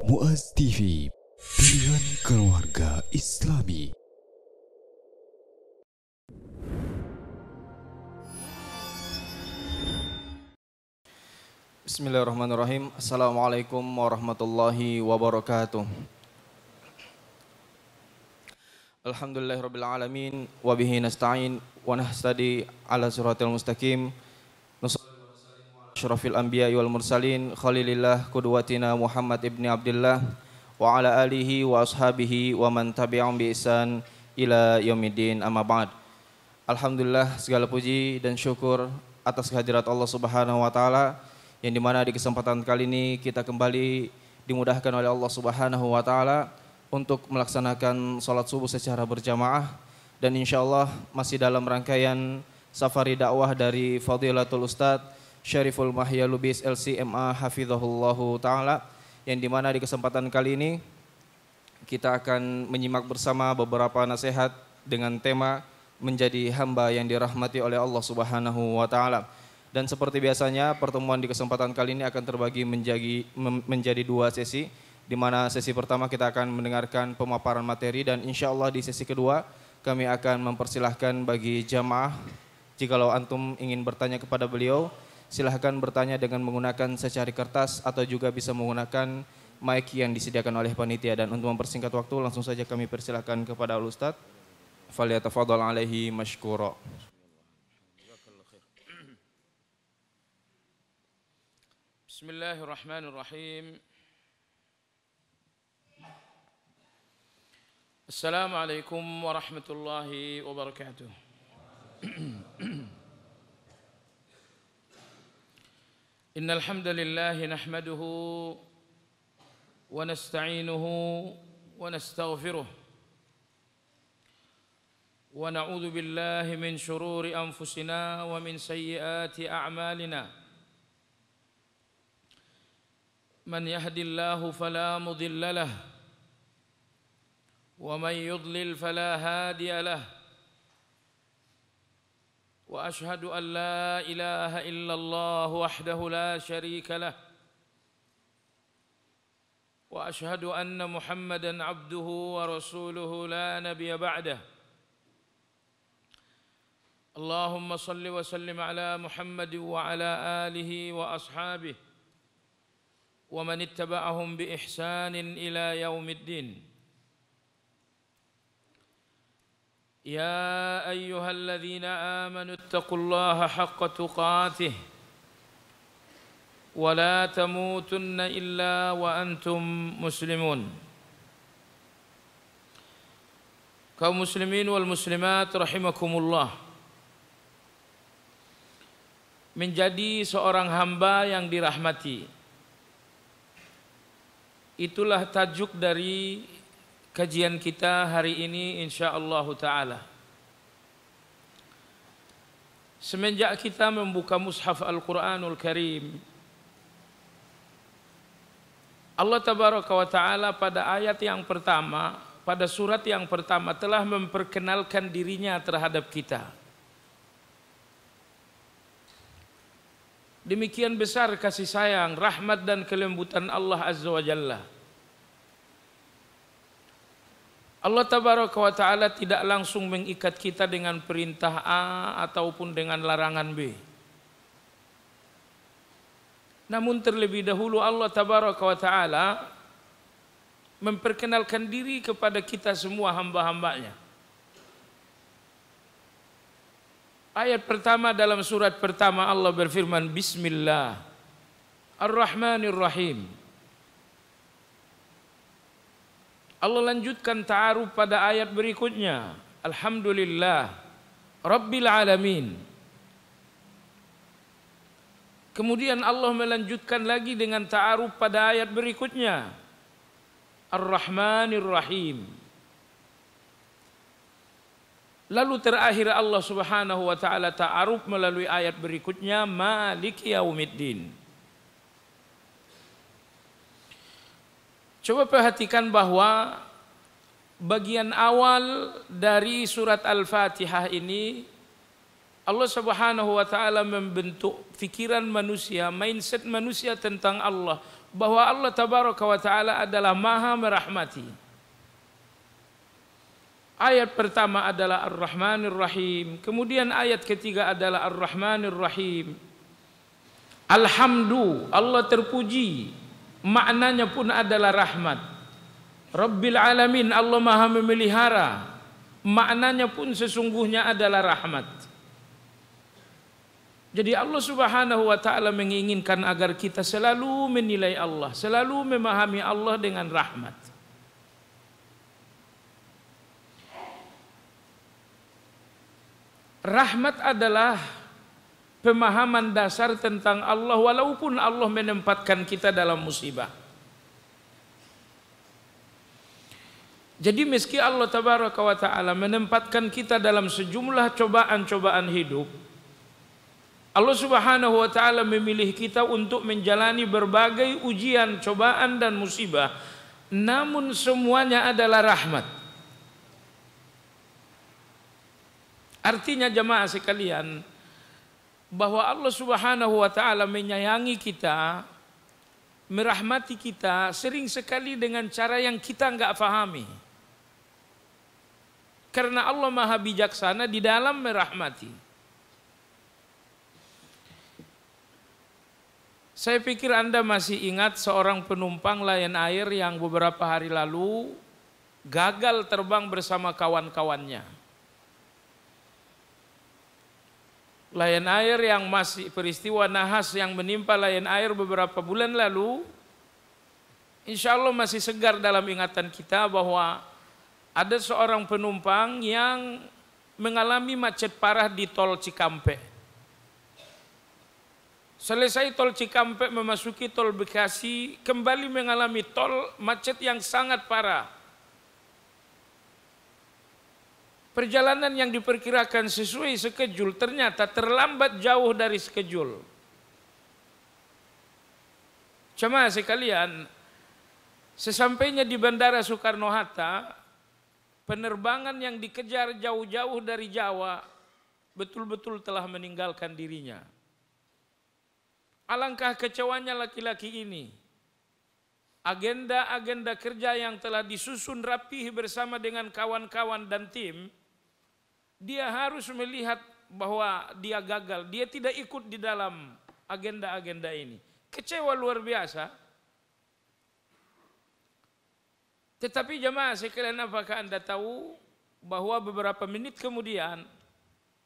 Muaz TV, pilihan keluarga Islami. Bismillahirrahmanirrahim. Assalamualaikum warahmatullahi wabarakatuh. Alhamdulillahirabbil alamin wa nasta'in wa nahtadi ala siratal mustaqim asyrafil anbiya wal mursalin khalilillah qudwatina Muhammad ibni Abdullah wa ala alihi wa ashabihi wa man tabi'ahum bi ihsan ila yaumiddin amma ba'd. Alhamdulillah segala puji dan syukur atas kehadirat Allah Subhanahu wa taala yang dimana di kesempatan kali ini kita kembali dimudahkan oleh Allah Subhanahu wa taala untuk melaksanakan subuh secara berjamaah dan masih dalam rangkaian safari dakwah dari Fadilatul Ustadz Syariful Mahya Lubis LCMA Hafizahullahu Ta'ala yang dimana di kesempatan kali ini kita akan menyimak bersama beberapa nasihat dengan tema menjadi hamba yang dirahmati oleh Allah Subhanahu wa taala. Dan seperti biasanya pertemuan di kesempatan kali ini akan terbagi menjadi menjadi dua sesi di mana sesi pertama kita akan mendengarkan pemaparan materi dan insya Allah di sesi kedua kami akan mempersilahkan bagi jamaah jikalau antum ingin bertanya kepada beliau Silahkan bertanya dengan menggunakan secari kertas atau juga bisa menggunakan mic yang disediakan oleh panitia. Dan untuk mempersingkat waktu, langsung saja kami persilahkan kepada al Faliyatafadol alaihi mashkuro. Bismillahirrahmanirrahim. Assalamualaikum warahmatullahi wabarakatuh. إن الحمد لله نحمده ونستعينه ونستغفره ونعوذ بالله من شرور أنفسنا ومن سيئات أعمالنا من يهد الله فلا مضل له ومن يضلل فلا هادي له واشهد ان لا اله الا الله وحده لا شريك له واشهد ان محمدا عبده ورسوله لا نبي بعده اللهم صل وسلم على محمد وعلى اله واصحابه ومن اتبعهم باحسان الى يوم الدين يا أيها الذين آمنوا اتقوا الله حق تقاته ولا تموتن إلا وأنتم مسلمون kaum muslimin wal muslimat rahimakumullah menjadi seorang hamba yang dirahmati itulah tajuk dari kajian kita hari ini insyaallah taala. Semenjak kita membuka mushaf Al-Qur'anul Karim Allah tabaraka wa taala pada ayat yang pertama, pada surat yang pertama telah memperkenalkan dirinya terhadap kita. Demikian besar kasih sayang, rahmat dan kelembutan Allah Azza wa Jalla. Allah tabaraka wa taala tidak langsung mengikat kita dengan perintah A ataupun dengan larangan B. Namun terlebih dahulu Allah tabaraka wa taala memperkenalkan diri kepada kita semua hamba-hambanya. Ayat pertama dalam surat pertama Allah berfirman Bismillah Ar-Rahmanir Rahim Allah lanjutkan ta'aruf pada ayat berikutnya. Alhamdulillah Rabbil Alamin. Kemudian Allah melanjutkan lagi dengan ta'aruf pada ayat berikutnya. Ar-Rahmanir Rahim. Lalu terakhir Allah Subhanahu wa taala ta'aruf melalui ayat berikutnya Maliki Yaumiddin. Coba perhatikan bahwa bagian awal dari surat Al-Fatihah ini Allah Subhanahu wa taala membentuk pikiran manusia, mindset manusia tentang Allah bahwa Allah tabaraka wa taala adalah Maha merahmati. Ayat pertama adalah Ar-Rahmanir Rahim, kemudian ayat ketiga adalah Ar-Rahmanir Rahim. Alhamdu, Allah terpuji maknanya pun adalah rahmat. Rabbil alamin Allah Maha memelihara. Maknanya pun sesungguhnya adalah rahmat. Jadi Allah Subhanahu wa taala menginginkan agar kita selalu menilai Allah, selalu memahami Allah dengan rahmat. Rahmat adalah pemahaman dasar tentang Allah walaupun Allah menempatkan kita dalam musibah. Jadi meski Allah tabaraka wa taala menempatkan kita dalam sejumlah cobaan-cobaan hidup, Allah Subhanahu wa taala memilih kita untuk menjalani berbagai ujian, cobaan dan musibah, namun semuanya adalah rahmat. Artinya jemaah sekalian, bahwa Allah Subhanahu wa taala menyayangi kita, merahmati kita sering sekali dengan cara yang kita enggak pahami. Karena Allah Maha Bijaksana di dalam merahmati. Saya pikir Anda masih ingat seorang penumpang Lion Air yang beberapa hari lalu gagal terbang bersama kawan-kawannya. Layan air yang masih peristiwa nahas yang menimpa layan air beberapa bulan lalu, insya Allah masih segar dalam ingatan kita bahwa ada seorang penumpang yang mengalami macet parah di tol Cikampek. Selesai tol Cikampek memasuki tol Bekasi, kembali mengalami tol macet yang sangat parah. Perjalanan yang diperkirakan sesuai sekejul ternyata terlambat jauh dari sekejul. Cuma sekalian, sesampainya di Bandara Soekarno-Hatta, penerbangan yang dikejar jauh-jauh dari Jawa betul-betul telah meninggalkan dirinya. Alangkah kecewanya laki-laki ini. Agenda-agenda kerja yang telah disusun rapih bersama dengan kawan-kawan dan tim – dia harus melihat bahwa dia gagal, dia tidak ikut di dalam agenda-agenda ini. Kecewa luar biasa. Tetapi jemaah sekalian apakah Anda tahu bahwa beberapa menit kemudian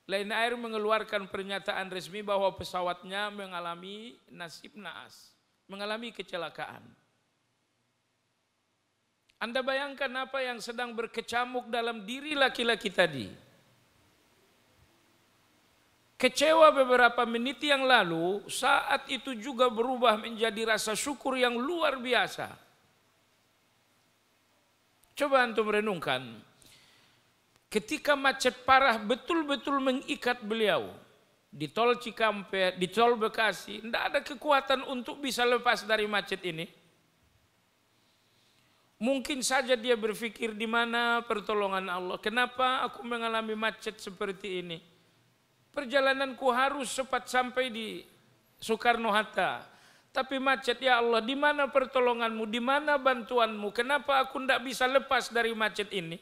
Lain Air mengeluarkan pernyataan resmi bahwa pesawatnya mengalami nasib naas, mengalami kecelakaan. Anda bayangkan apa yang sedang berkecamuk dalam diri laki-laki tadi. Kecewa beberapa menit yang lalu, saat itu juga berubah menjadi rasa syukur yang luar biasa. Coba antum renungkan. Ketika macet parah betul-betul mengikat beliau di tol Cikampek, di tol Bekasi, tidak ada kekuatan untuk bisa lepas dari macet ini. Mungkin saja dia berpikir di mana pertolongan Allah. Kenapa aku mengalami macet seperti ini? Perjalananku harus cepat sampai di Soekarno-Hatta. Tapi macet ya Allah, di mana pertolonganmu, di mana bantuanmu? Kenapa aku tidak bisa lepas dari macet ini?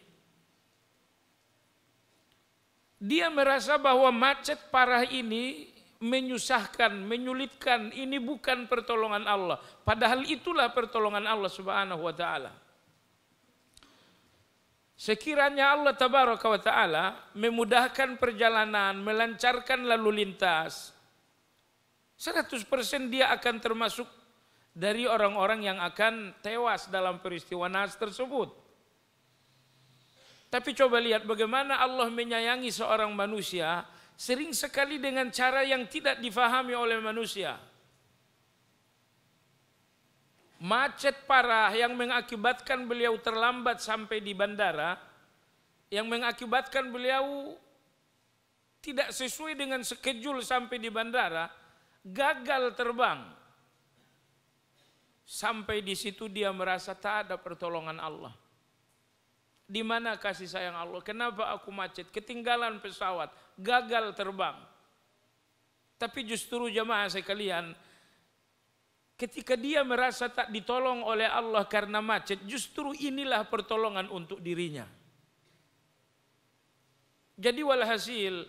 Dia merasa bahwa macet parah ini menyusahkan, menyulitkan. Ini bukan pertolongan Allah. Padahal itulah pertolongan Allah subhanahu wa ta'ala. Sekiranya Allah tabaraka wa taala memudahkan perjalanan, melancarkan lalu lintas, 100% dia akan termasuk dari orang-orang yang akan tewas dalam peristiwa Nas tersebut. Tapi coba lihat bagaimana Allah menyayangi seorang manusia sering sekali dengan cara yang tidak difahami oleh manusia macet parah yang mengakibatkan beliau terlambat sampai di bandara, yang mengakibatkan beliau tidak sesuai dengan sekejul sampai di bandara, gagal terbang. Sampai di situ dia merasa tak ada pertolongan Allah. Di mana kasih sayang Allah? Kenapa aku macet? Ketinggalan pesawat, gagal terbang. Tapi justru jemaah sekalian, Ketika dia merasa tak ditolong oleh Allah karena macet, justru inilah pertolongan untuk dirinya. Jadi walhasil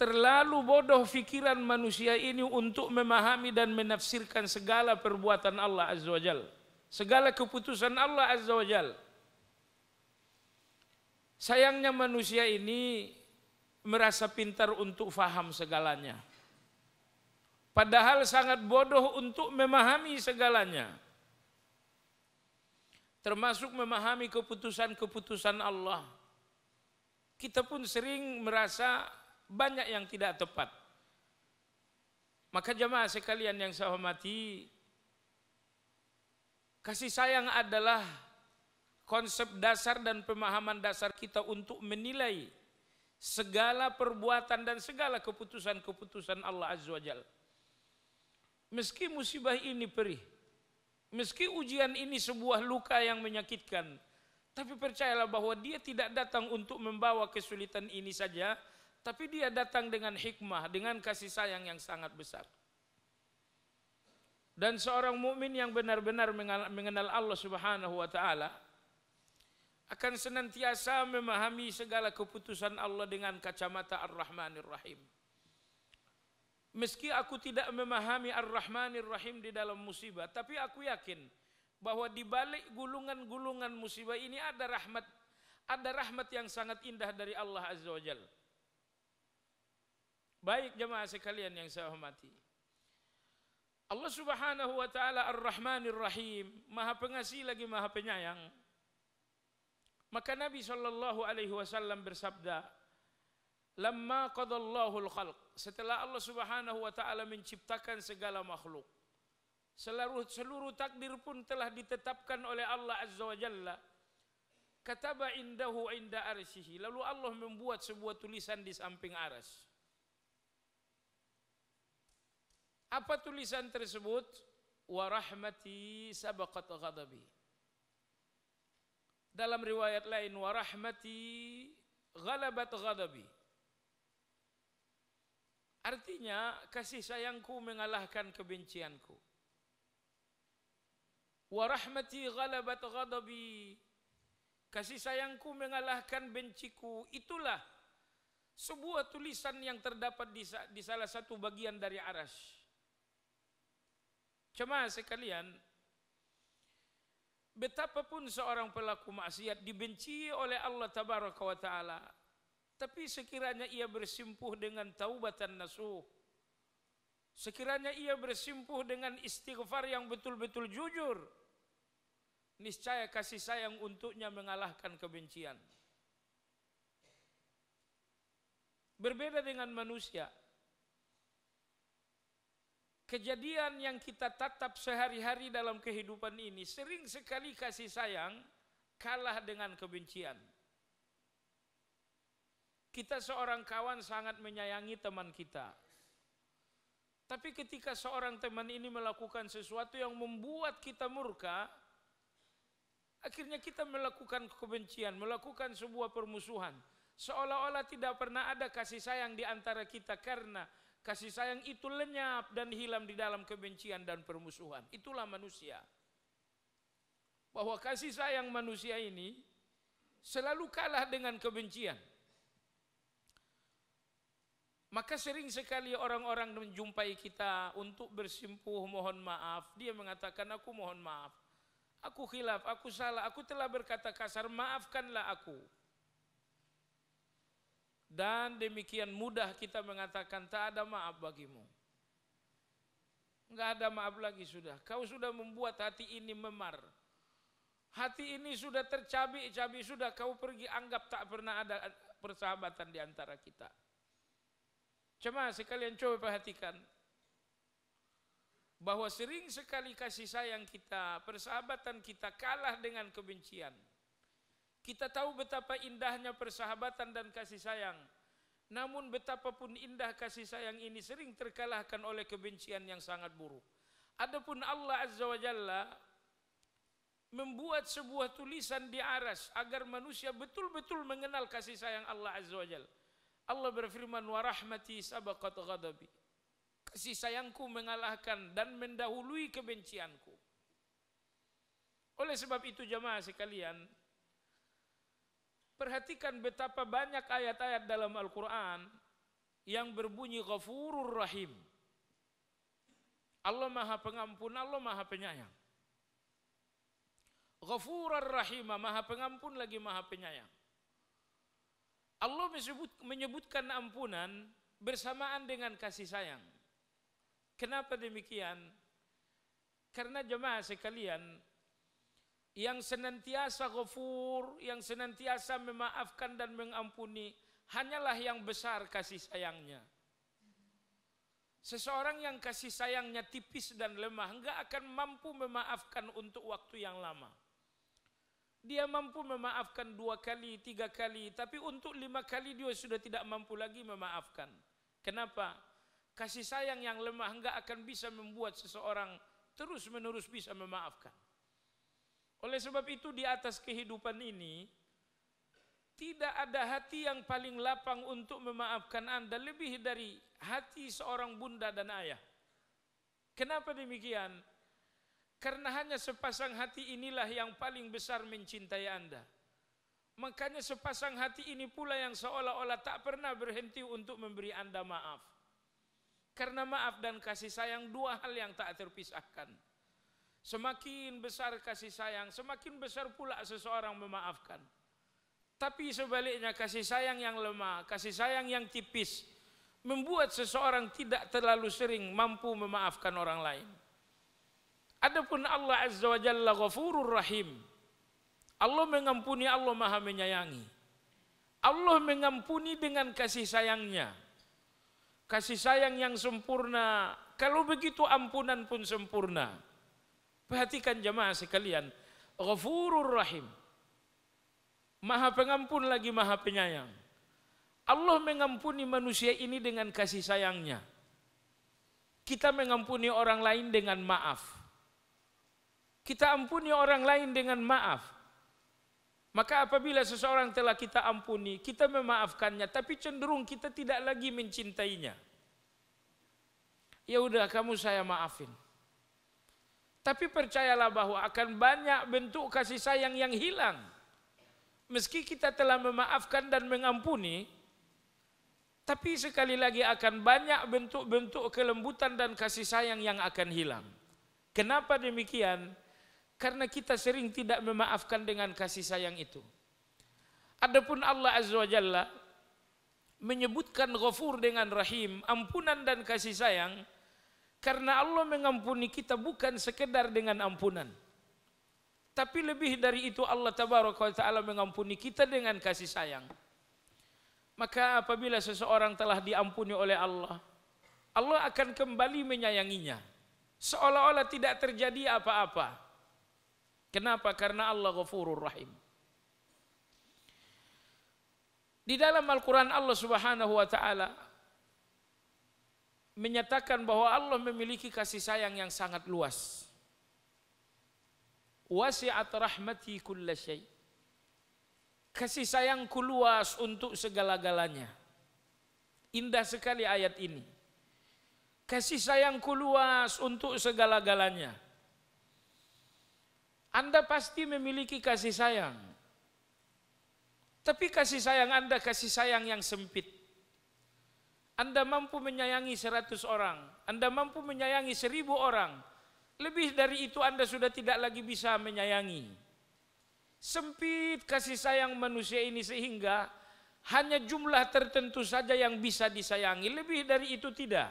terlalu bodoh fikiran manusia ini untuk memahami dan menafsirkan segala perbuatan Allah Azza wa Jal. Segala keputusan Allah Azza wa Jal. Sayangnya manusia ini merasa pintar untuk faham segalanya. Padahal sangat bodoh untuk memahami segalanya. Termasuk memahami keputusan-keputusan Allah. Kita pun sering merasa banyak yang tidak tepat. Maka jemaah sekalian yang saya hormati, kasih sayang adalah konsep dasar dan pemahaman dasar kita untuk menilai segala perbuatan dan segala keputusan-keputusan Allah Azza wa Meski musibah ini perih, meski ujian ini sebuah luka yang menyakitkan, tapi percayalah bahwa dia tidak datang untuk membawa kesulitan ini saja, tapi dia datang dengan hikmah, dengan kasih sayang yang sangat besar. Dan seorang mukmin yang benar-benar mengenal Allah Subhanahu wa taala akan senantiasa memahami segala keputusan Allah dengan kacamata Ar-Rahmanir Rahim. Meski aku tidak memahami Ar-Rahmanir Rahim di dalam musibah, tapi aku yakin bahwa di balik gulungan-gulungan musibah ini ada rahmat, ada rahmat yang sangat indah dari Allah Azza wa Baik jemaah sekalian yang saya hormati. Allah Subhanahu wa taala Ar-Rahmanir Rahim, Maha Pengasih lagi Maha Penyayang. Maka Nabi sallallahu alaihi wasallam bersabda, Lama qadallahu khalq Setelah Allah subhanahu wa ta'ala menciptakan segala makhluk Seluruh, seluruh takdir pun telah ditetapkan oleh Allah azza wa jalla Kataba indahu inda arsihi Lalu Allah membuat sebuah tulisan di samping aras Apa tulisan tersebut? Wa rahmati sabaqat ghadabi Dalam riwayat lain Wa rahmati ghalabat ghadabi Artinya kasih sayangku mengalahkan kebencianku. Wa rahmati ghalabat ghadabi. Kasih sayangku mengalahkan benciku. Itulah sebuah tulisan yang terdapat di, di salah satu bagian dari aras. Cuma sekalian, betapapun seorang pelaku maksiat dibenci oleh Allah Tabaraka wa Ta'ala, tapi sekiranya ia bersimpuh dengan taubatan nasuh, sekiranya ia bersimpuh dengan istighfar yang betul-betul jujur, niscaya kasih sayang untuknya mengalahkan kebencian. Berbeda dengan manusia. Kejadian yang kita tatap sehari-hari dalam kehidupan ini sering sekali kasih sayang kalah dengan kebencian. Kita seorang kawan sangat menyayangi teman kita. Tapi ketika seorang teman ini melakukan sesuatu yang membuat kita murka, akhirnya kita melakukan kebencian, melakukan sebuah permusuhan. Seolah-olah tidak pernah ada kasih sayang di antara kita karena kasih sayang itu lenyap dan hilang di dalam kebencian dan permusuhan. Itulah manusia. Bahwa kasih sayang manusia ini selalu kalah dengan kebencian. Maka sering sekali orang-orang menjumpai kita untuk bersimpuh mohon maaf. Dia mengatakan aku mohon maaf. Aku khilaf, aku salah, aku telah berkata kasar, maafkanlah aku. Dan demikian mudah kita mengatakan tak ada maaf bagimu. Enggak ada maaf lagi sudah. Kau sudah membuat hati ini memar. Hati ini sudah tercabik-cabik sudah kau pergi anggap tak pernah ada persahabatan di antara kita. Cuma sekalian coba perhatikan bahwa sering sekali kasih sayang kita, persahabatan kita kalah dengan kebencian. Kita tahu betapa indahnya persahabatan dan kasih sayang. Namun betapapun indah kasih sayang ini sering terkalahkan oleh kebencian yang sangat buruk. Adapun Allah Azza wa Jalla membuat sebuah tulisan di aras agar manusia betul-betul mengenal kasih sayang Allah Azza wa Jalla. Allah berfirman wa rahmati sabaqat ghadabi. Kasih sayangku mengalahkan dan mendahului kebencianku. Oleh sebab itu jemaah sekalian, perhatikan betapa banyak ayat-ayat dalam Al-Qur'an yang berbunyi ghafurur rahim. Allah Maha Pengampun, Allah Maha Penyayang. Ghafurur Rahim, Maha Pengampun lagi Maha Penyayang. Allah menyebut, menyebutkan ampunan bersamaan dengan kasih sayang. Kenapa demikian? Karena jemaah sekalian yang senantiasa ghafur, yang senantiasa memaafkan dan mengampuni, hanyalah yang besar kasih sayangnya. Seseorang yang kasih sayangnya tipis dan lemah enggak akan mampu memaafkan untuk waktu yang lama. Dia mampu memaafkan dua kali, tiga kali, tapi untuk lima kali dia sudah tidak mampu lagi memaafkan. Kenapa? Kasih sayang yang lemah enggak akan bisa membuat seseorang terus-menerus bisa memaafkan. Oleh sebab itu di atas kehidupan ini tidak ada hati yang paling lapang untuk memaafkan Anda lebih dari hati seorang bunda dan ayah. Kenapa demikian? Karena hanya sepasang hati inilah yang paling besar mencintai Anda. Makanya sepasang hati ini pula yang seolah-olah tak pernah berhenti untuk memberi Anda maaf. Karena maaf dan kasih sayang dua hal yang tak terpisahkan. Semakin besar kasih sayang, semakin besar pula seseorang memaafkan. Tapi sebaliknya kasih sayang yang lemah, kasih sayang yang tipis membuat seseorang tidak terlalu sering mampu memaafkan orang lain. Adapun Allah Azza wa Jalla ghafurur rahim. Allah mengampuni, Allah maha menyayangi. Allah mengampuni dengan kasih sayangnya. Kasih sayang yang sempurna. Kalau begitu ampunan pun sempurna. Perhatikan jemaah sekalian. Ghafurur rahim. Maha pengampun lagi maha penyayang. Allah mengampuni manusia ini dengan kasih sayangnya. Kita mengampuni orang lain dengan maaf. Kita ampuni orang lain dengan maaf. Maka apabila seseorang telah kita ampuni, kita memaafkannya, tapi cenderung kita tidak lagi mencintainya. Ya udah kamu saya maafin. Tapi percayalah bahwa akan banyak bentuk kasih sayang yang hilang. Meski kita telah memaafkan dan mengampuni, tapi sekali lagi akan banyak bentuk-bentuk kelembutan dan kasih sayang yang akan hilang. Kenapa demikian? Karena kita sering tidak memaafkan dengan kasih sayang itu. Adapun Allah Azza wa Jalla menyebutkan ghafur dengan rahim, ampunan dan kasih sayang karena Allah mengampuni kita bukan sekedar dengan ampunan. Tapi lebih dari itu Allah Tabaraka Ta'ala mengampuni kita dengan kasih sayang. Maka apabila seseorang telah diampuni oleh Allah, Allah akan kembali menyayanginya. Seolah-olah tidak terjadi apa-apa. Kenapa? Karena Allah ghafurur rahim. Di dalam Al-Quran Allah subhanahu wa ta'ala menyatakan bahwa Allah memiliki kasih sayang yang sangat luas. Wasi'at rahmati kulla Kasih sayangku luas untuk segala-galanya. Indah sekali ayat ini. Kasih sayangku luas untuk segala-galanya. Anda pasti memiliki kasih sayang. Tapi kasih sayang Anda kasih sayang yang sempit. Anda mampu menyayangi seratus orang, Anda mampu menyayangi seribu orang. Lebih dari itu Anda sudah tidak lagi bisa menyayangi. Sempit kasih sayang manusia ini sehingga hanya jumlah tertentu saja yang bisa disayangi, lebih dari itu tidak.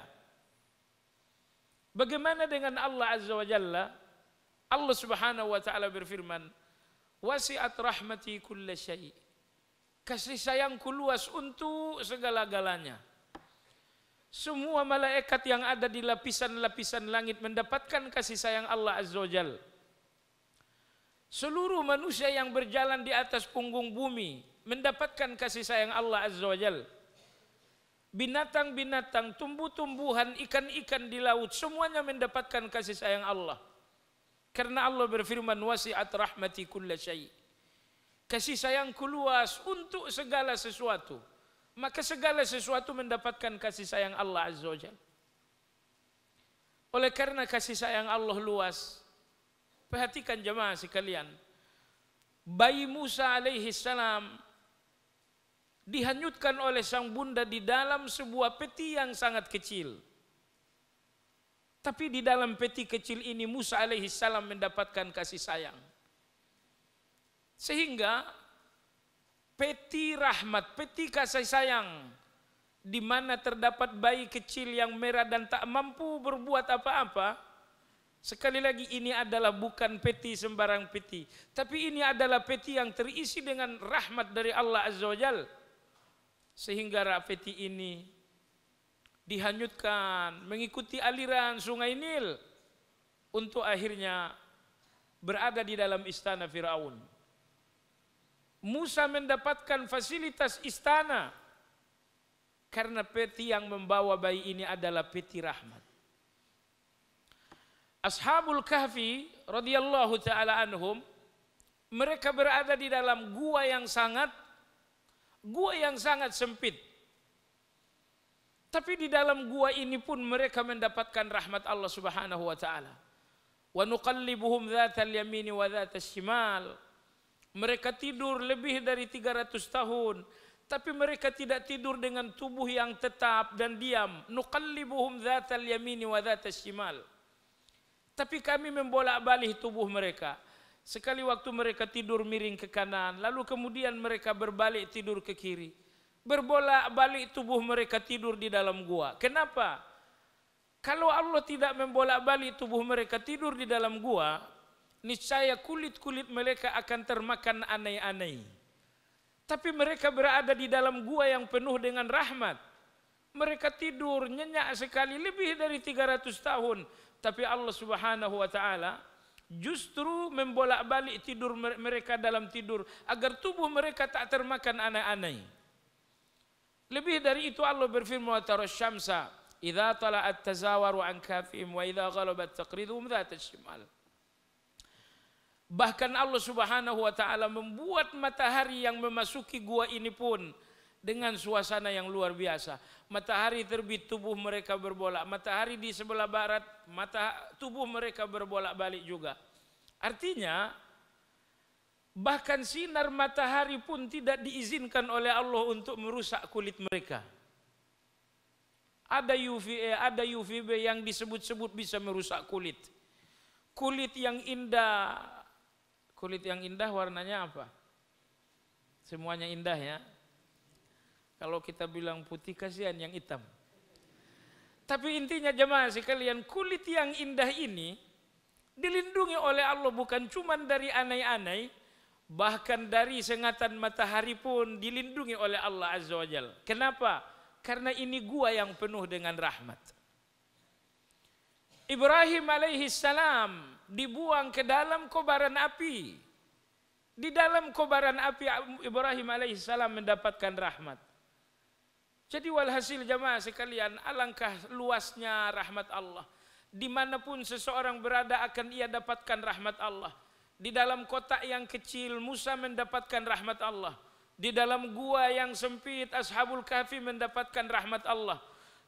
Bagaimana dengan Allah Azza wa Jalla? Allah Subhanahu wa taala berfirman, "Wasi'at rahmati kulla syai'." Kasih sayangku luas untuk segala-galanya. Semua malaikat yang ada di lapisan-lapisan langit mendapatkan kasih sayang Allah Azza wa Jal. Seluruh manusia yang berjalan di atas punggung bumi mendapatkan kasih sayang Allah Azza wa Jal. Binatang-binatang, tumbuh-tumbuhan, ikan-ikan di laut semuanya mendapatkan kasih sayang Allah. Karena Allah berfirman wasi'at rahmati kulla syai. Kasih sayangku luas untuk segala sesuatu. Maka segala sesuatu mendapatkan kasih sayang Allah Azza wa Jalla. Oleh karena kasih sayang Allah luas, perhatikan jemaah sekalian. Bayi Musa alaihi salam dihanyutkan oleh sang bunda di dalam sebuah peti yang sangat kecil. Tapi di dalam peti kecil ini Musa alaihi salam mendapatkan kasih sayang. Sehingga peti rahmat, peti kasih sayang di mana terdapat bayi kecil yang merah dan tak mampu berbuat apa-apa. Sekali lagi ini adalah bukan peti sembarang peti, tapi ini adalah peti yang terisi dengan rahmat dari Allah Azza wa Jalla sehingga peti ini dihanyutkan, mengikuti aliran sungai Nil untuk akhirnya berada di dalam istana Firaun. Musa mendapatkan fasilitas istana karena peti yang membawa bayi ini adalah peti rahmat. Ashabul Kahfi radhiyallahu taala anhum mereka berada di dalam gua yang sangat gua yang sangat sempit tapi di dalam gua ini pun mereka mendapatkan rahmat Allah Subhanahu wa taala. Wa nuqallibuhum dzatal yamini wa dzatas shimal. Mereka tidur lebih dari 300 tahun, tapi mereka tidak tidur dengan tubuh yang tetap dan diam. Nuqallibuhum dzatal yamini wa dzatas shimal. Tapi kami membolak-balik tubuh mereka. Sekali waktu mereka tidur miring ke kanan, lalu kemudian mereka berbalik tidur ke kiri berbolak-balik tubuh mereka tidur di dalam gua. Kenapa? Kalau Allah tidak membolak-balik tubuh mereka tidur di dalam gua, niscaya kulit-kulit mereka akan termakan aneh-aneh. Tapi mereka berada di dalam gua yang penuh dengan rahmat. Mereka tidur nyenyak sekali lebih dari 300 tahun. Tapi Allah subhanahu wa ta'ala justru membolak-balik tidur mereka dalam tidur. Agar tubuh mereka tak termakan aneh-aneh. Lebih dari itu Allah berfirman wa tara syamsa idza tala'at tazawaru an kafihim wa idza ghalabat taqriduhum dhat shimal Bahkan Allah Subhanahu wa taala membuat matahari yang memasuki gua ini pun dengan suasana yang luar biasa. Matahari terbit tubuh mereka berbolak, matahari di sebelah barat, mata tubuh mereka berbolak-balik juga. Artinya Bahkan sinar matahari pun tidak diizinkan oleh Allah untuk merusak kulit mereka. Ada UVA, ada UVB yang disebut-sebut bisa merusak kulit. Kulit yang indah, kulit yang indah warnanya apa? Semuanya indah ya. Kalau kita bilang putih kasihan yang hitam. Tapi intinya jemaah sekalian kulit yang indah ini dilindungi oleh Allah bukan cuma dari anai-anai, Bahkan dari sengatan matahari pun dilindungi oleh Allah Azza wa Jal. Kenapa? Karena ini gua yang penuh dengan rahmat. Ibrahim alaihi salam dibuang ke dalam kobaran api. Di dalam kobaran api Ibrahim alaihi salam mendapatkan rahmat. Jadi walhasil jamaah sekalian alangkah luasnya rahmat Allah. Dimanapun seseorang berada akan ia dapatkan rahmat Allah. Di dalam kotak yang kecil Musa mendapatkan rahmat Allah. Di dalam gua yang sempit Ashabul Kahfi mendapatkan rahmat Allah.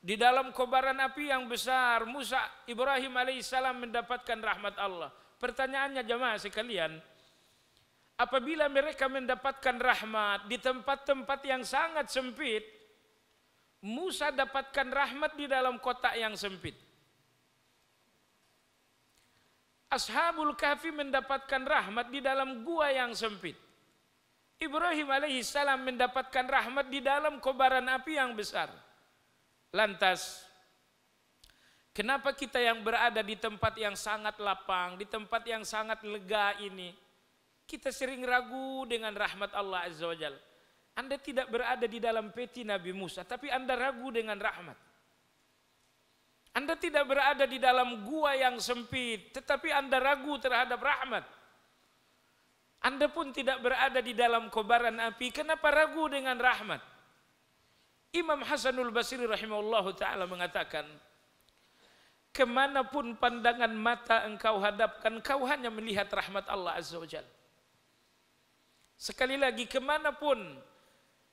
Di dalam kobaran api yang besar Musa Ibrahim alaihissalam mendapatkan rahmat Allah. Pertanyaannya jemaah sekalian, apabila mereka mendapatkan rahmat di tempat-tempat yang sangat sempit, Musa dapatkan rahmat di dalam kotak yang sempit. Ashabul Kahfi mendapatkan rahmat di dalam gua yang sempit. Ibrahim alaihi salam mendapatkan rahmat di dalam kobaran api yang besar. Lantas, kenapa kita yang berada di tempat yang sangat lapang, di tempat yang sangat lega ini, kita sering ragu dengan rahmat Allah Azza wa Jalla. Anda tidak berada di dalam peti Nabi Musa, tapi Anda ragu dengan rahmat. Anda tidak berada di dalam gua yang sempit, tetapi Anda ragu terhadap rahmat. Anda pun tidak berada di dalam kobaran api, kenapa ragu dengan rahmat? Imam Hasanul Basri rahimahullah taala mengatakan, kemanapun pandangan mata engkau hadapkan, kau hanya melihat rahmat Allah Azza wa Sekali lagi, kemanapun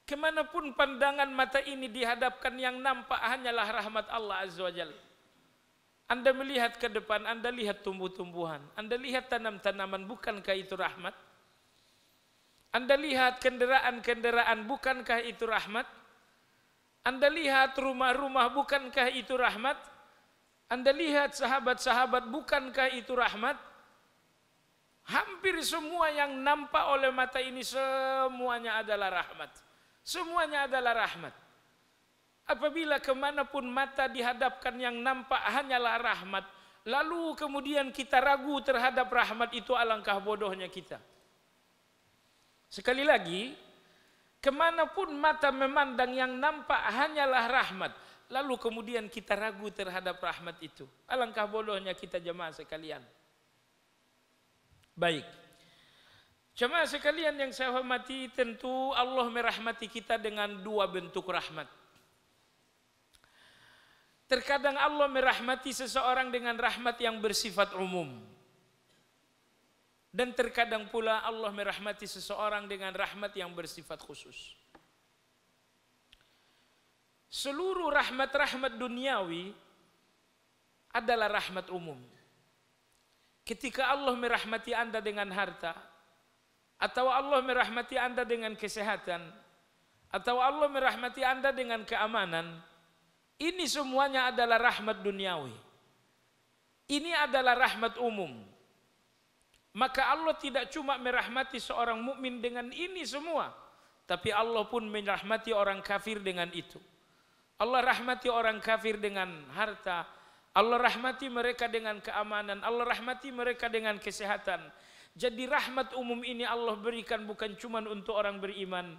kemanapun pandangan mata ini dihadapkan yang nampak hanyalah rahmat Allah Azza wa Jalla. Anda melihat ke depan, Anda lihat tumbuh-tumbuhan, Anda lihat tanam-tanaman, bukankah itu rahmat? Anda lihat kendaraan-kendaraan, bukankah itu rahmat? Anda lihat rumah-rumah, bukankah itu rahmat? Anda lihat sahabat-sahabat, bukankah itu rahmat? Hampir semua yang nampak oleh mata ini semuanya adalah rahmat. Semuanya adalah rahmat. Apabila kemanapun mata dihadapkan yang nampak hanyalah rahmat, lalu kemudian kita ragu terhadap rahmat itu alangkah bodohnya kita. Sekali lagi, kemanapun mata memandang yang nampak hanyalah rahmat, lalu kemudian kita ragu terhadap rahmat itu. Alangkah bodohnya kita jemaah sekalian. Baik. Jemaah sekalian yang saya hormati, tentu Allah merahmati kita dengan dua bentuk rahmat. Terkadang Allah merahmati seseorang dengan rahmat yang bersifat umum. Dan terkadang pula Allah merahmati seseorang dengan rahmat yang bersifat khusus. Seluruh rahmat-rahmat duniawi adalah rahmat umum. Ketika Allah merahmati Anda dengan harta, atau Allah merahmati Anda dengan kesehatan, atau Allah merahmati Anda dengan keamanan, ini semuanya adalah rahmat duniawi. Ini adalah rahmat umum. Maka Allah tidak cuma merahmati seorang mukmin dengan ini semua, tapi Allah pun merahmati orang kafir dengan itu. Allah rahmati orang kafir dengan harta, Allah rahmati mereka dengan keamanan, Allah rahmati mereka dengan kesehatan. Jadi rahmat umum ini Allah berikan bukan cuma untuk orang beriman,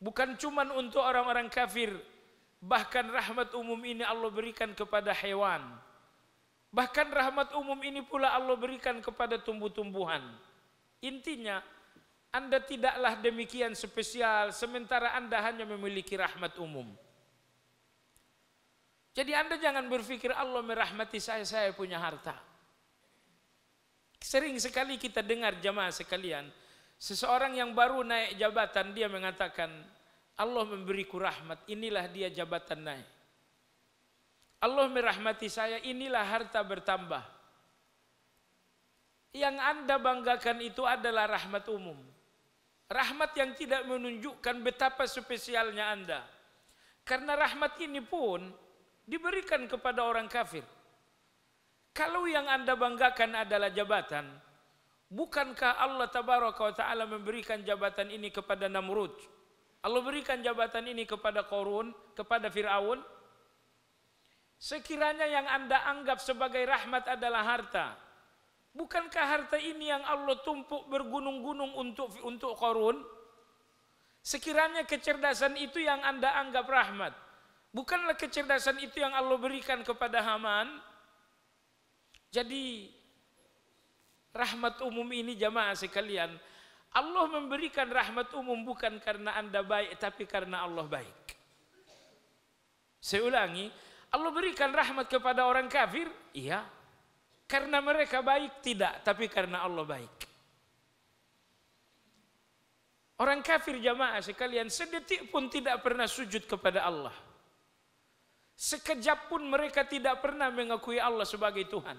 bukan cuma untuk orang-orang kafir, Bahkan rahmat umum ini Allah berikan kepada hewan. Bahkan rahmat umum ini pula Allah berikan kepada tumbuh-tumbuhan. Intinya, Anda tidaklah demikian spesial sementara Anda hanya memiliki rahmat umum. Jadi Anda jangan berpikir Allah merahmati saya, saya punya harta. Sering sekali kita dengar jemaah sekalian, seseorang yang baru naik jabatan dia mengatakan, Allah memberiku rahmat, inilah dia jabatan naik. Allah merahmati saya, inilah harta bertambah. Yang Anda banggakan itu adalah rahmat umum. Rahmat yang tidak menunjukkan betapa spesialnya Anda. Karena rahmat ini pun diberikan kepada orang kafir. Kalau yang Anda banggakan adalah jabatan, bukankah Allah Tabaraka wa taala memberikan jabatan ini kepada Namrud? Allah berikan jabatan ini kepada Korun, kepada Fir'aun. Sekiranya yang Anda anggap sebagai rahmat adalah harta, bukankah harta ini yang Allah tumpuk bergunung-gunung untuk untuk Korun? Sekiranya kecerdasan itu yang Anda anggap rahmat, bukanlah kecerdasan itu yang Allah berikan kepada Haman? Jadi rahmat umum ini jamaah sekalian, Allah memberikan rahmat umum bukan karena Anda baik tapi karena Allah baik. Saya ulangi, Allah berikan rahmat kepada orang kafir? Iya. Karena mereka baik? Tidak, tapi karena Allah baik. Orang kafir jamaah sekalian sedetik pun tidak pernah sujud kepada Allah. Sekejap pun mereka tidak pernah mengakui Allah sebagai Tuhan.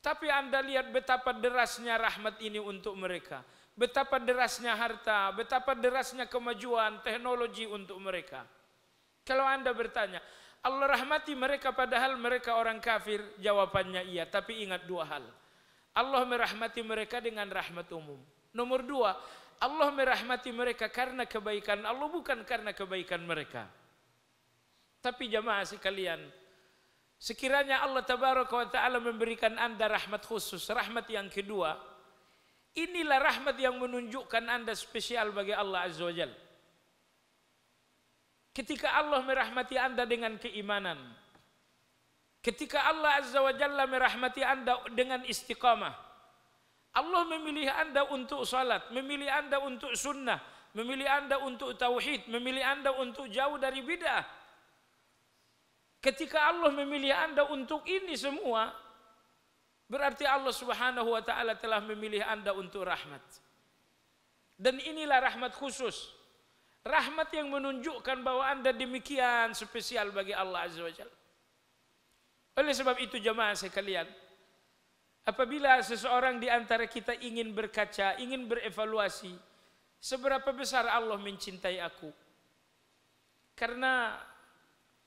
Tapi Anda lihat betapa derasnya rahmat ini untuk mereka. Betapa derasnya harta, betapa derasnya kemajuan, teknologi untuk mereka. Kalau Anda bertanya, Allah rahmati mereka padahal mereka orang kafir, jawabannya iya. Tapi ingat dua hal. Allah merahmati mereka dengan rahmat umum. Nomor dua, Allah merahmati mereka karena kebaikan Allah bukan karena kebaikan mereka. Tapi jamaah sekalian, Sekiranya Allah Tabaraka wa Ta'ala memberikan anda rahmat khusus, rahmat yang kedua, inilah rahmat yang menunjukkan anda spesial bagi Allah Azza wa Ketika Allah merahmati anda dengan keimanan, ketika Allah Azza wa Jalla merahmati anda dengan istiqamah, Allah memilih anda untuk salat, memilih anda untuk sunnah, memilih anda untuk tauhid, memilih anda untuk jauh dari bid'ah, Ketika Allah memilih Anda untuk ini semua, berarti Allah Subhanahu wa taala telah memilih Anda untuk rahmat. Dan inilah rahmat khusus. Rahmat yang menunjukkan bahwa Anda demikian spesial bagi Allah Azza wa Oleh sebab itu jemaah sekalian, apabila seseorang di antara kita ingin berkaca, ingin berevaluasi, seberapa besar Allah mencintai aku? Karena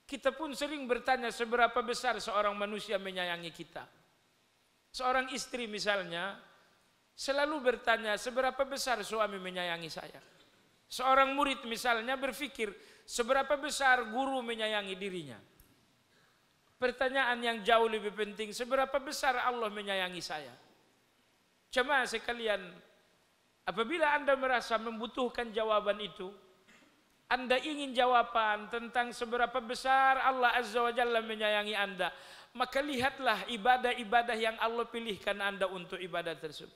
kita pun sering bertanya seberapa besar seorang manusia menyayangi kita. Seorang istri misalnya selalu bertanya seberapa besar suami menyayangi saya. Seorang murid misalnya berpikir seberapa besar guru menyayangi dirinya. Pertanyaan yang jauh lebih penting, seberapa besar Allah menyayangi saya? Cuma sekalian, apabila Anda merasa membutuhkan jawaban itu, anda ingin jawaban tentang seberapa besar Allah Azza wa Jalla menyayangi Anda, maka lihatlah ibadah-ibadah yang Allah pilihkan Anda untuk ibadah tersebut.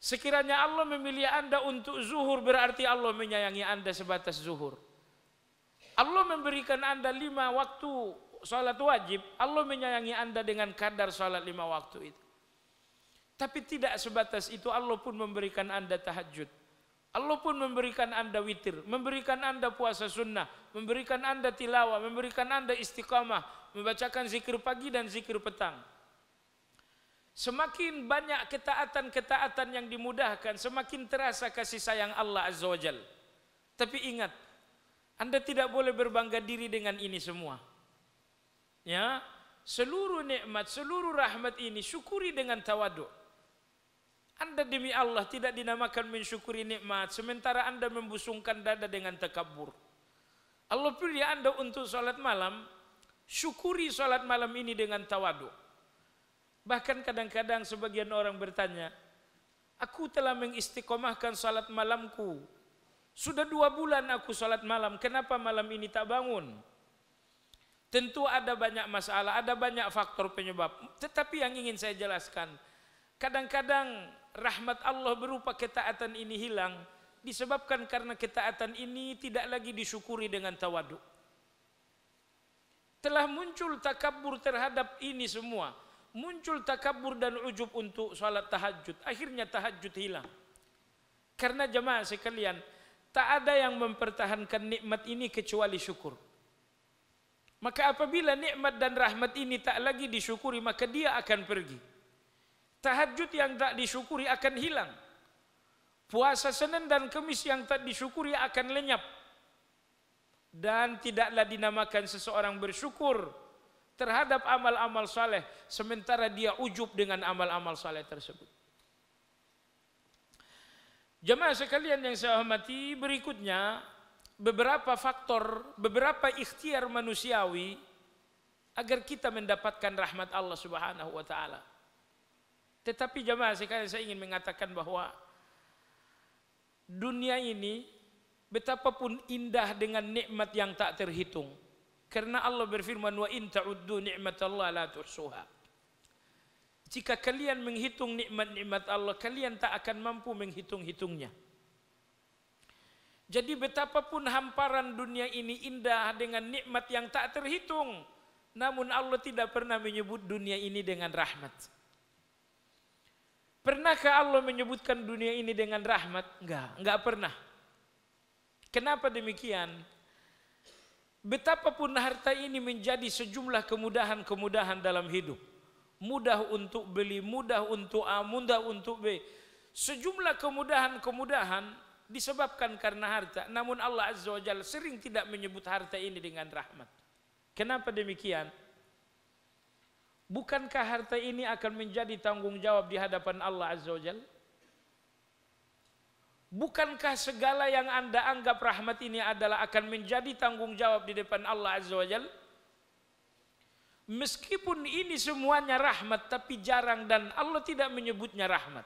Sekiranya Allah memilih Anda untuk zuhur berarti Allah menyayangi Anda sebatas zuhur. Allah memberikan Anda lima waktu sholat wajib, Allah menyayangi Anda dengan kadar sholat lima waktu itu. Tapi tidak sebatas itu Allah pun memberikan Anda tahajud. Allah pun memberikan anda witir, memberikan anda puasa sunnah, memberikan anda tilawah, memberikan anda istiqamah, membacakan zikir pagi dan zikir petang. Semakin banyak ketaatan-ketaatan yang dimudahkan, semakin terasa kasih sayang Allah Azza wa Jal. Tapi ingat, anda tidak boleh berbangga diri dengan ini semua. Ya, seluruh nikmat, seluruh rahmat ini syukuri dengan tawaduk. Anda demi Allah tidak dinamakan mensyukuri nikmat sementara Anda membusungkan dada dengan takabur. Allah pilih Anda untuk salat malam, syukuri salat malam ini dengan tawadu. Bahkan kadang-kadang sebagian orang bertanya, aku telah mengistiqomahkan salat malamku. Sudah dua bulan aku salat malam, kenapa malam ini tak bangun? Tentu ada banyak masalah, ada banyak faktor penyebab. Tetapi yang ingin saya jelaskan, kadang-kadang rahmat Allah berupa ketaatan ini hilang disebabkan karena ketaatan ini tidak lagi disyukuri dengan tawaduk. Telah muncul takabur terhadap ini semua. Muncul takabur dan ujub untuk salat tahajud. Akhirnya tahajud hilang. Karena jemaah sekalian, tak ada yang mempertahankan nikmat ini kecuali syukur. Maka apabila nikmat dan rahmat ini tak lagi disyukuri, maka dia akan pergi. Tahajud yang tak disyukuri akan hilang. Puasa Senin dan Kamis yang tak disyukuri akan lenyap. Dan tidaklah dinamakan seseorang bersyukur terhadap amal-amal saleh sementara dia ujub dengan amal-amal saleh tersebut. Jemaah sekalian yang saya hormati, berikutnya beberapa faktor, beberapa ikhtiar manusiawi agar kita mendapatkan rahmat Allah Subhanahu wa taala. Tetapi jemaah sekalian saya ingin mengatakan bahwa dunia ini betapapun indah dengan nikmat yang tak terhitung. Karena Allah berfirman wa in ta'uddu Allah la tuhsuha. Jika kalian menghitung nikmat-nikmat Allah, kalian tak akan mampu menghitung-hitungnya. Jadi betapapun hamparan dunia ini indah dengan nikmat yang tak terhitung, namun Allah tidak pernah menyebut dunia ini dengan rahmat. Pernahkah Allah menyebutkan dunia ini dengan rahmat? Enggak, enggak pernah. Kenapa demikian? Betapapun harta ini menjadi sejumlah kemudahan-kemudahan dalam hidup. Mudah untuk beli, mudah untuk A, mudah untuk B. Sejumlah kemudahan-kemudahan disebabkan karena harta. Namun Allah Azza wa Jalla sering tidak menyebut harta ini dengan rahmat. Kenapa demikian? Bukankah harta ini akan menjadi tanggung jawab di hadapan Allah Azza wa Jal? Bukankah segala yang anda anggap rahmat ini adalah akan menjadi tanggung jawab di depan Allah Azza wa Jal? Meskipun ini semuanya rahmat tapi jarang dan Allah tidak menyebutnya rahmat.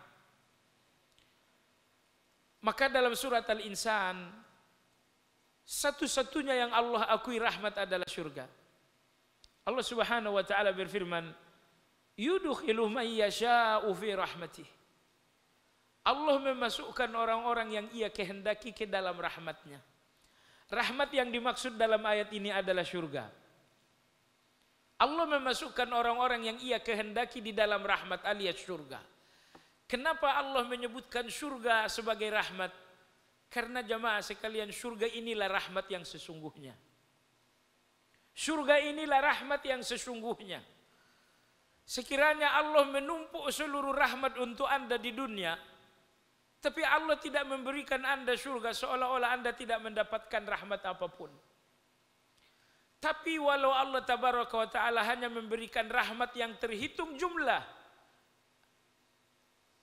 Maka dalam surat Al-Insan satu-satunya yang Allah akui rahmat adalah syurga. Allah Subhanahu wa taala berfirman, "Yudkhilu man yasha'u fi rahmatih." Allah memasukkan orang-orang yang ia kehendaki ke dalam rahmatnya. Rahmat yang dimaksud dalam ayat ini adalah surga. Allah memasukkan orang-orang yang ia kehendaki di dalam rahmat alias surga. Kenapa Allah menyebutkan surga sebagai rahmat? Karena jamaah sekalian surga inilah rahmat yang sesungguhnya. Surga inilah rahmat yang sesungguhnya. Sekiranya Allah menumpuk seluruh rahmat untuk Anda di dunia, tapi Allah tidak memberikan Anda surga seolah-olah Anda tidak mendapatkan rahmat apapun. Tapi walau Allah tabaraka wa taala hanya memberikan rahmat yang terhitung jumlah.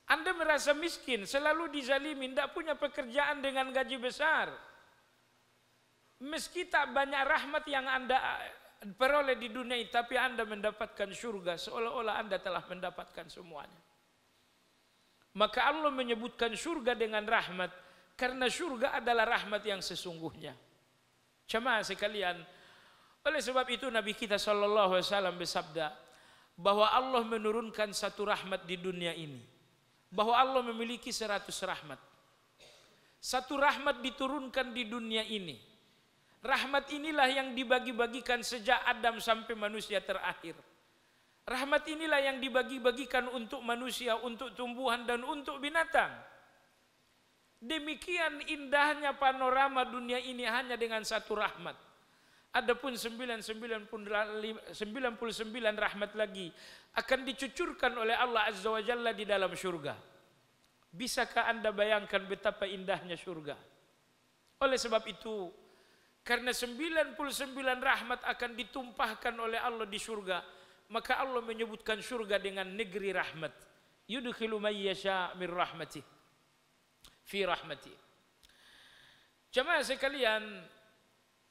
Anda merasa miskin, selalu dizalimi, tidak punya pekerjaan dengan gaji besar. Meski tak banyak rahmat yang Anda eh, peroleh di dunia ini, tapi Anda mendapatkan surga seolah-olah Anda telah mendapatkan semuanya. Maka Allah menyebutkan surga dengan rahmat karena surga adalah rahmat yang sesungguhnya. Cuma sekalian, oleh sebab itu Nabi kita saw bersabda bahwa Allah menurunkan satu rahmat di dunia ini, bahwa Allah memiliki seratus rahmat. Satu rahmat diturunkan di dunia ini, Rahmat inilah yang dibagi-bagikan sejak Adam sampai manusia terakhir. Rahmat inilah yang dibagi-bagikan untuk manusia, untuk tumbuhan dan untuk binatang. Demikian indahnya panorama dunia ini hanya dengan satu rahmat. Adapun 99 rahmat lagi akan dicucurkan oleh Allah Azza wa Jalla di dalam surga. Bisakah Anda bayangkan betapa indahnya surga? Oleh sebab itu, karena 99 rahmat akan ditumpahkan oleh Allah di surga. Maka Allah menyebutkan surga dengan negeri rahmat. Yudkhilu yasha min rahmati. Fi rahmati. Jemaah sekalian,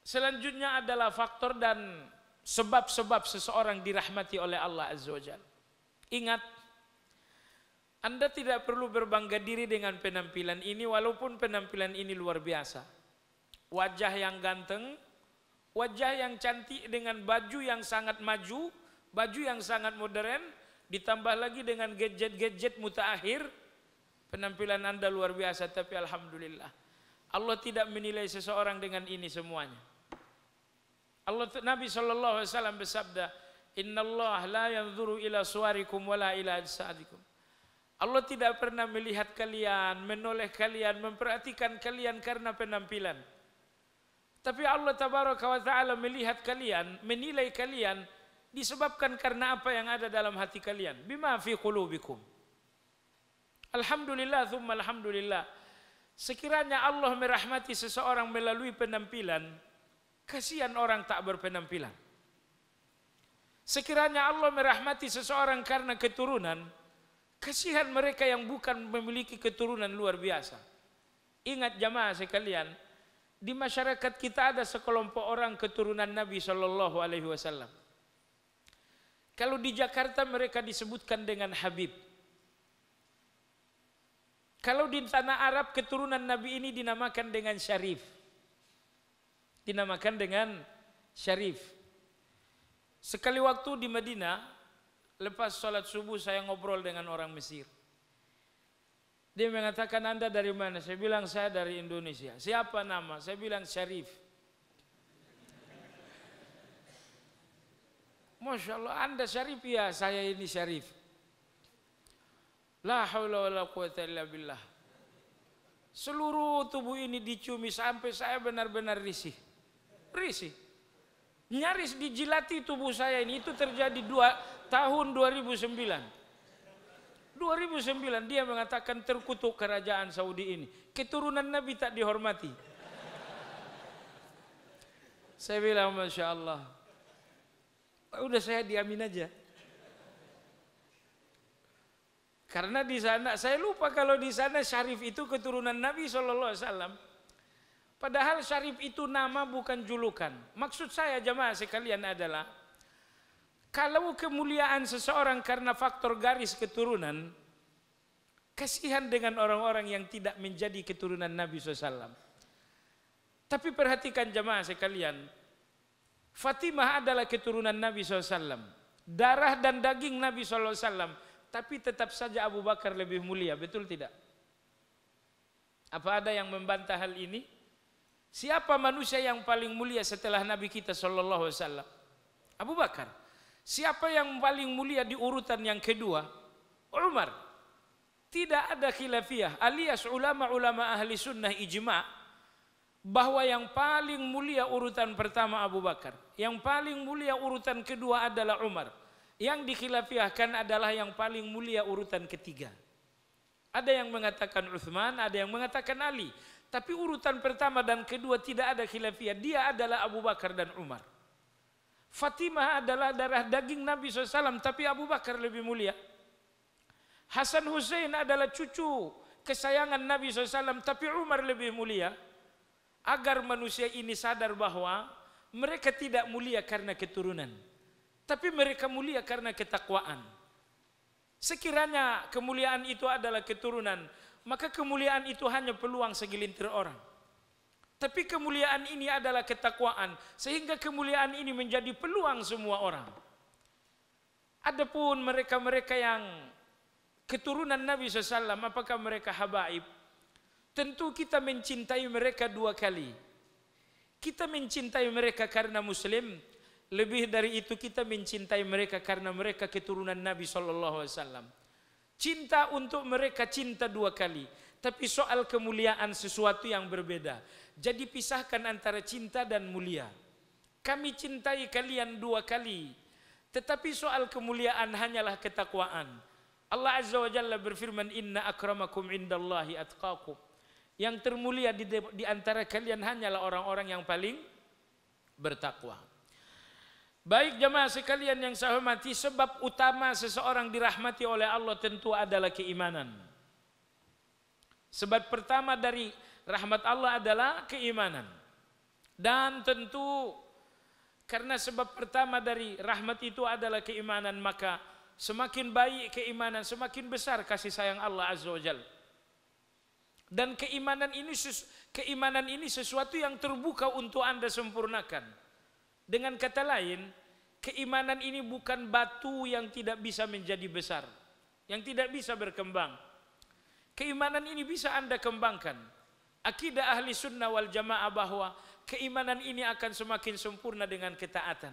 selanjutnya adalah faktor dan sebab-sebab seseorang dirahmati oleh Allah Azza wa Jal. Ingat, Anda tidak perlu berbangga diri dengan penampilan ini walaupun penampilan ini luar biasa wajah yang ganteng, wajah yang cantik dengan baju yang sangat maju, baju yang sangat modern, ditambah lagi dengan gadget-gadget mutakhir. penampilan Anda luar biasa tapi alhamdulillah. Allah tidak menilai seseorang dengan ini semuanya. Allah Nabi saw bersabda, Inna bersabda, la yanzuru ila suarikum wala ila ajsadikum." Allah tidak pernah melihat kalian, menoleh kalian, memperhatikan kalian karena penampilan. Tapi Allah tabaraka wa ta'ala melihat kalian, menilai kalian disebabkan karena apa yang ada dalam hati kalian. Bima fi qulubikum. Alhamdulillah thumma alhamdulillah. Sekiranya Allah merahmati seseorang melalui penampilan, kasihan orang tak berpenampilan. Sekiranya Allah merahmati seseorang karena keturunan, kasihan mereka yang bukan memiliki keturunan luar biasa. Ingat jamaah sekalian, di masyarakat kita ada sekelompok orang keturunan Nabi Shallallahu Alaihi Wasallam. Kalau di Jakarta mereka disebutkan dengan Habib. Kalau di tanah Arab keturunan Nabi ini dinamakan dengan Syarif. Dinamakan dengan Syarif. Sekali waktu di Madinah, lepas sholat subuh saya ngobrol dengan orang Mesir. Dia mengatakan Anda dari mana? Saya bilang saya dari Indonesia. Siapa nama? Saya bilang Syarif. Masya Allah Anda Syarif ya saya ini Syarif. La haula wa la quwata illa billah. Seluruh tubuh ini dicumi sampai saya benar-benar risih. Risih. Nyaris dijilati tubuh saya ini itu terjadi dua, tahun 2009. 2009 dia mengatakan terkutuk kerajaan Saudi ini. Keturunan Nabi tak dihormati. Saya bilang Masya Allah. Udah saya diamin aja. Karena di sana saya lupa kalau di sana Syarif itu keturunan Nabi saw. Padahal Syarif itu nama bukan julukan. Maksud saya jemaah sekalian adalah kalau kemuliaan seseorang karena faktor garis keturunan, kasihan dengan orang-orang yang tidak menjadi keturunan Nabi SAW. Tapi perhatikan jemaah sekalian, Fatimah adalah keturunan Nabi SAW. Darah dan daging Nabi SAW, tapi tetap saja Abu Bakar lebih mulia, betul tidak? Apa ada yang membantah hal ini? Siapa manusia yang paling mulia setelah Nabi kita Shallallahu Alaihi Wasallam? Abu Bakar. Siapa yang paling mulia di urutan yang kedua? Umar. Tidak ada khilafiyah alias ulama-ulama ahli sunnah ijma bahwa yang paling mulia urutan pertama Abu Bakar, yang paling mulia urutan kedua adalah Umar. Yang dikhilafiahkan adalah yang paling mulia urutan ketiga. Ada yang mengatakan Uthman, ada yang mengatakan Ali. Tapi urutan pertama dan kedua tidak ada khilafiyah. Dia adalah Abu Bakar dan Umar. Fatimah adalah darah daging Nabi SAW, tapi Abu Bakar lebih mulia. Hasan Hussein adalah cucu kesayangan Nabi SAW, tapi Umar lebih mulia. Agar manusia ini sadar bahwa mereka tidak mulia karena keturunan. Tapi mereka mulia karena ketakwaan. Sekiranya kemuliaan itu adalah keturunan, maka kemuliaan itu hanya peluang segelintir orang. Tapi kemuliaan ini adalah ketakwaan sehingga kemuliaan ini menjadi peluang semua orang. Adapun mereka-mereka yang keturunan Nabi SAW, apakah mereka habaib? Tentu kita mencintai mereka dua kali. Kita mencintai mereka karena Muslim, lebih dari itu kita mencintai mereka karena mereka keturunan Nabi SAW. Cinta untuk mereka cinta dua kali, tapi soal kemuliaan sesuatu yang berbeda. Jadi pisahkan antara cinta dan mulia. Kami cintai kalian dua kali. Tetapi soal kemuliaan hanyalah ketakwaan. Allah Azza wa Jalla berfirman, Inna akramakum indallahi atqakum. Yang termulia di, di antara kalian hanyalah orang-orang yang paling bertakwa. Baik jemaah sekalian yang saya hormati, sebab utama seseorang dirahmati oleh Allah tentu adalah keimanan. Sebab pertama dari Rahmat Allah adalah keimanan. Dan tentu karena sebab pertama dari rahmat itu adalah keimanan maka semakin baik keimanan semakin besar kasih sayang Allah Azza wa Dan keimanan ini keimanan ini sesuatu yang terbuka untuk Anda sempurnakan. Dengan kata lain, keimanan ini bukan batu yang tidak bisa menjadi besar, yang tidak bisa berkembang. Keimanan ini bisa Anda kembangkan akidah ahli sunnah wal jamaah bahwa keimanan ini akan semakin sempurna dengan ketaatan.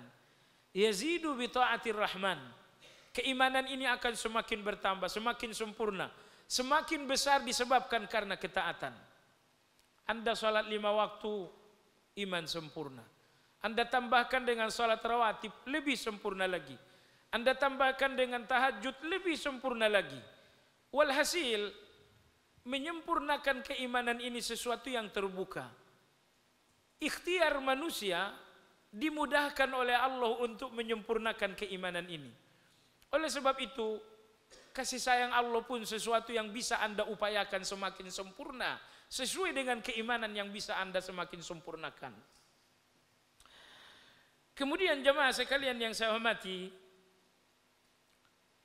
Yazidu bi taatir rahman. Keimanan ini akan semakin bertambah, semakin sempurna, semakin besar disebabkan karena ketaatan. Anda salat lima waktu, iman sempurna. Anda tambahkan dengan salat rawatib, lebih sempurna lagi. Anda tambahkan dengan tahajud, lebih sempurna lagi. Walhasil, menyempurnakan keimanan ini sesuatu yang terbuka. Ikhtiar manusia dimudahkan oleh Allah untuk menyempurnakan keimanan ini. Oleh sebab itu, kasih sayang Allah pun sesuatu yang bisa Anda upayakan semakin sempurna sesuai dengan keimanan yang bisa Anda semakin sempurnakan. Kemudian jemaah sekalian yang saya hormati,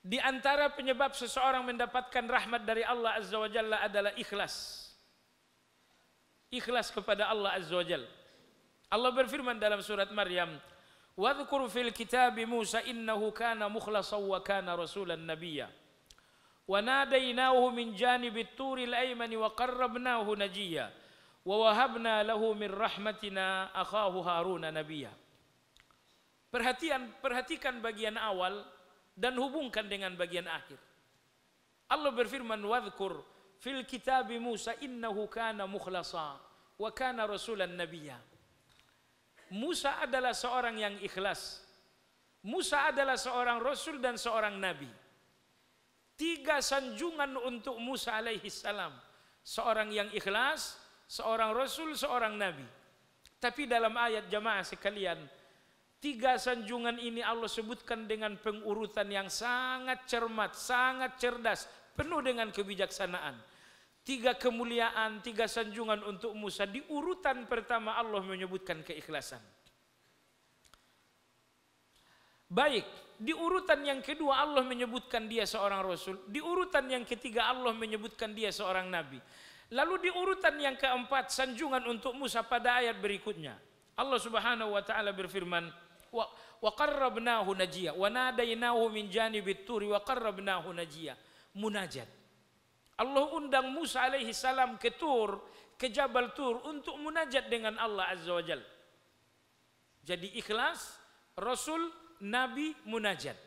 di antara penyebab seseorang mendapatkan rahmat dari Allah Azza wa Jalla adalah ikhlas. Ikhlas kepada Allah Azza wa Jalla. Allah berfirman dalam surat Maryam, "Wadhkur fil kitabi Musa innahu kana mukhlasan wa kana rasulan nabiyya." Wa nadainahu min janibit turil aymani wa qarrabnahu najiyya. Wa wahabna lahu min rahmatina Perhatian perhatikan bagian awal dan hubungkan dengan bagian akhir. Allah berfirman wadhkur fil kitab Musa innahu kana mukhlasa wa kana rasulan nabiyya. Musa adalah seorang yang ikhlas. Musa adalah seorang rasul dan seorang nabi. Tiga sanjungan untuk Musa alaihi salam. Seorang yang ikhlas, seorang rasul, seorang nabi. Tapi dalam ayat jamaah sekalian, Tiga sanjungan ini Allah sebutkan dengan pengurutan yang sangat cermat, sangat cerdas, penuh dengan kebijaksanaan. Tiga kemuliaan, tiga sanjungan untuk Musa. Di urutan pertama Allah menyebutkan keikhlasan. Baik, di urutan yang kedua Allah menyebutkan dia seorang rasul. Di urutan yang ketiga Allah menyebutkan dia seorang nabi. Lalu di urutan yang keempat sanjungan untuk Musa pada ayat berikutnya. Allah Subhanahu wa taala berfirman, wa wa qarrabnahu wa nadainahu min janibit turi wa qarrabnahu najiyah munajat Allah undang Musa alaihi salam ke Tur ke Jabal Tur untuk munajat dengan Allah azza wajal jadi ikhlas rasul nabi munajat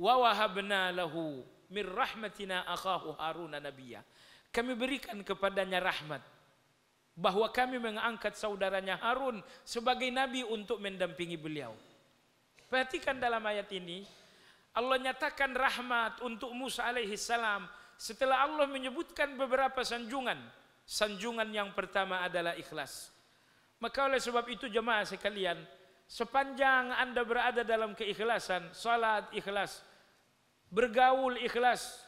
wa wahabna lahu min rahmatina akhahu haruna nabiyya kami berikan kepadanya rahmat bahwa kami mengangkat saudaranya Harun sebagai nabi untuk mendampingi beliau. Perhatikan dalam ayat ini Allah nyatakan rahmat untuk Musa alaihi salam setelah Allah menyebutkan beberapa sanjungan. Sanjungan yang pertama adalah ikhlas. Maka oleh sebab itu jemaah sekalian, sepanjang Anda berada dalam keikhlasan, salat ikhlas, bergaul ikhlas,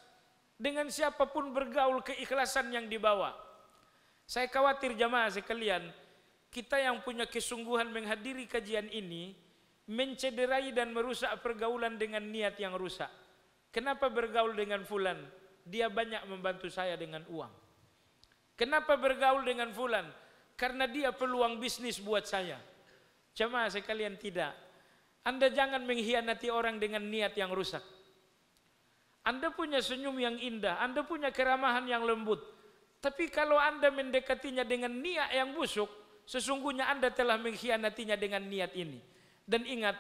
dengan siapapun bergaul keikhlasan yang dibawa. Saya khawatir jamaah sekalian, kita yang punya kesungguhan menghadiri kajian ini, mencederai dan merusak pergaulan dengan niat yang rusak. Kenapa bergaul dengan fulan? Dia banyak membantu saya dengan uang. Kenapa bergaul dengan fulan? Karena dia peluang bisnis buat saya. Jemaah sekalian tidak. Anda jangan mengkhianati orang dengan niat yang rusak. Anda punya senyum yang indah, Anda punya keramahan yang lembut, tapi kalau Anda mendekatinya dengan niat yang busuk, sesungguhnya Anda telah mengkhianatinya dengan niat ini. Dan ingat,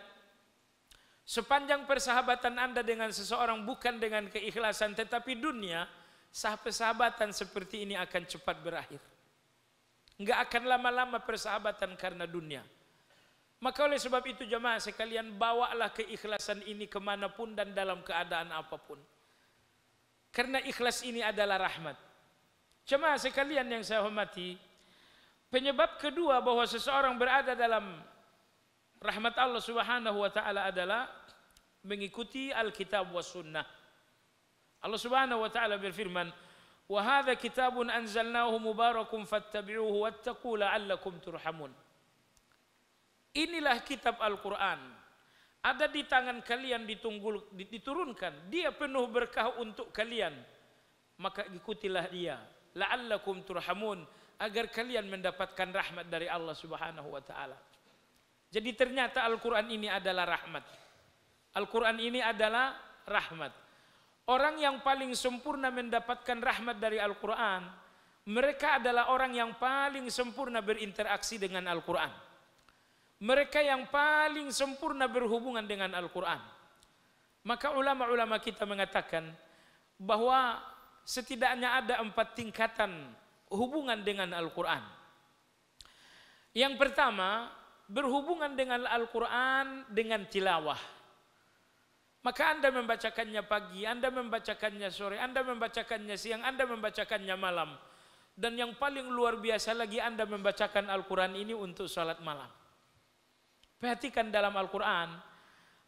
sepanjang persahabatan Anda dengan seseorang bukan dengan keikhlasan tetapi dunia, sah persahabatan seperti ini akan cepat berakhir. Enggak akan lama-lama persahabatan karena dunia. Maka oleh sebab itu jemaah sekalian bawalah keikhlasan ini kemanapun dan dalam keadaan apapun. Karena ikhlas ini adalah rahmat. Jemaah sekalian yang saya hormati, penyebab kedua bahwa seseorang berada dalam rahmat Allah Subhanahu wa taala adalah mengikuti Alkitab wa sunnah. Allah Subhanahu wa taala berfirman, "Wa hadza kitabun anzalnahu mubarakum fattabi'uhu wattaqu la'allakum turhamun." Inilah kitab Al-Qur'an. Ada di tangan kalian ditunggul, diturunkan. Dia penuh berkah untuk kalian. Maka ikutilah dia la'allakum turhamun agar kalian mendapatkan rahmat dari Allah Subhanahu wa taala. Jadi ternyata Al-Qur'an ini adalah rahmat. Al-Qur'an ini adalah rahmat. Orang yang paling sempurna mendapatkan rahmat dari Al-Qur'an, mereka adalah orang yang paling sempurna berinteraksi dengan Al-Qur'an. Mereka yang paling sempurna berhubungan dengan Al-Qur'an. Maka ulama-ulama kita mengatakan bahwa setidaknya ada empat tingkatan hubungan dengan Al-Quran. Yang pertama, berhubungan dengan Al-Quran dengan tilawah. Maka Anda membacakannya pagi, Anda membacakannya sore, Anda membacakannya siang, Anda membacakannya malam. Dan yang paling luar biasa lagi Anda membacakan Al-Quran ini untuk sholat malam. Perhatikan dalam Al-Quran,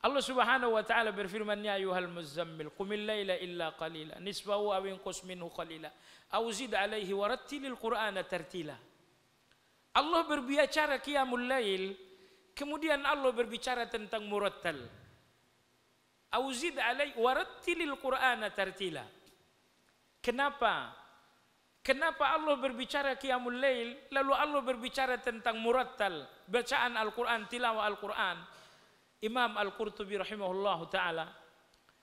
الله سبحانه وتعالى برفرمان يا أيها المزمل قم الليل إلا قليلا نسبه أو انقص منه قليلا أو زيد عليه ورتل القرآن ترتيلا الله berbicara قيام الليل kemudian الله berbicara tentang مرتل أو زيد عليه ورتل القرآن ترتيلا kenapa kenapa الله berbicara قيام الليل lalu الله berbicara tentang مرتل bacaan Al-Quran tilawah Al-Quran Imam Al-Qurtubi rahimahullahu taala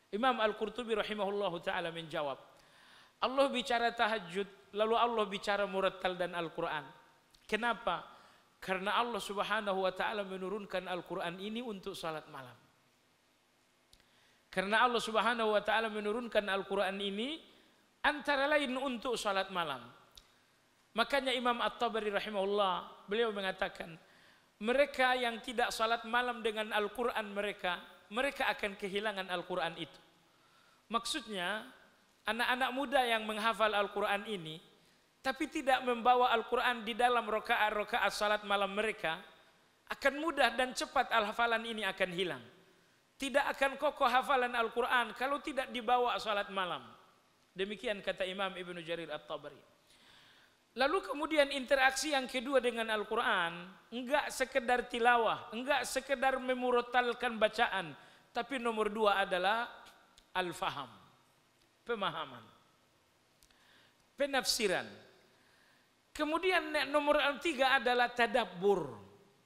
Imam Al-Qurtubi rahimahullahu taala menjawab Allah bicara tahajud lalu Allah bicara murattal dan Al-Qur'an kenapa karena Allah Subhanahu wa taala menurunkan Al-Qur'an ini untuk salat malam karena Allah Subhanahu wa taala menurunkan Al-Qur'an ini antara lain untuk salat malam makanya Imam At-Tabari rahimahullah beliau mengatakan mereka yang tidak salat malam dengan Al-Quran mereka, mereka akan kehilangan Al-Quran itu. Maksudnya, anak-anak muda yang menghafal Al-Quran ini, tapi tidak membawa Al-Quran di dalam rokaat-rokaat salat malam mereka, akan mudah dan cepat al-hafalan ini akan hilang. Tidak akan kokoh hafalan Al-Quran kalau tidak dibawa salat malam. Demikian kata Imam Ibn Jarir At-Tabari. Lalu kemudian interaksi yang kedua dengan Al-Quran, enggak sekedar tilawah, enggak sekedar memurtalkan bacaan, tapi nomor dua adalah al-faham, pemahaman, penafsiran. Kemudian nomor tiga adalah tadabbur,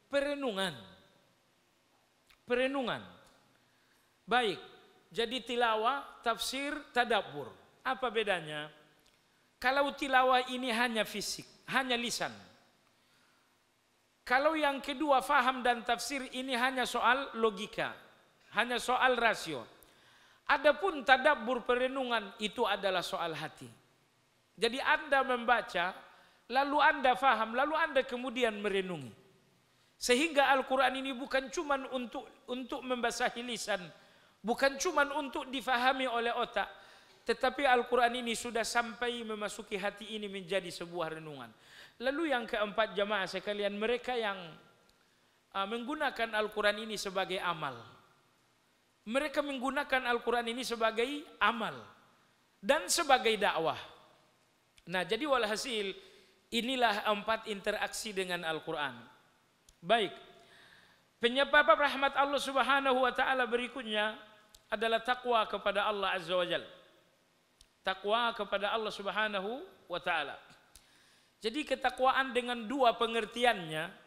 perenungan. Perenungan. Baik, jadi tilawah, tafsir, tadabbur. Apa bedanya? Kalau tilawah ini hanya fisik, hanya lisan. Kalau yang kedua faham dan tafsir ini hanya soal logika, hanya soal rasio. Adapun tadabbur perenungan itu adalah soal hati. Jadi Anda membaca, lalu Anda faham, lalu Anda kemudian merenungi. Sehingga Al-Quran ini bukan cuman untuk untuk membasahi lisan, bukan cuman untuk difahami oleh otak, tetapi Al-Quran ini sudah sampai memasuki hati ini menjadi sebuah renungan. Lalu yang keempat jamaah sekalian mereka yang ah, menggunakan Al-Quran ini sebagai amal. Mereka menggunakan Al-Quran ini sebagai amal dan sebagai dakwah. Nah jadi walhasil inilah empat interaksi dengan Al-Quran. Baik, penyebab rahmat Allah subhanahu wa ta'ala berikutnya adalah takwa kepada Allah azza wa jalla takwa kepada Allah Subhanahu wa taala. Jadi ketakwaan dengan dua pengertiannya.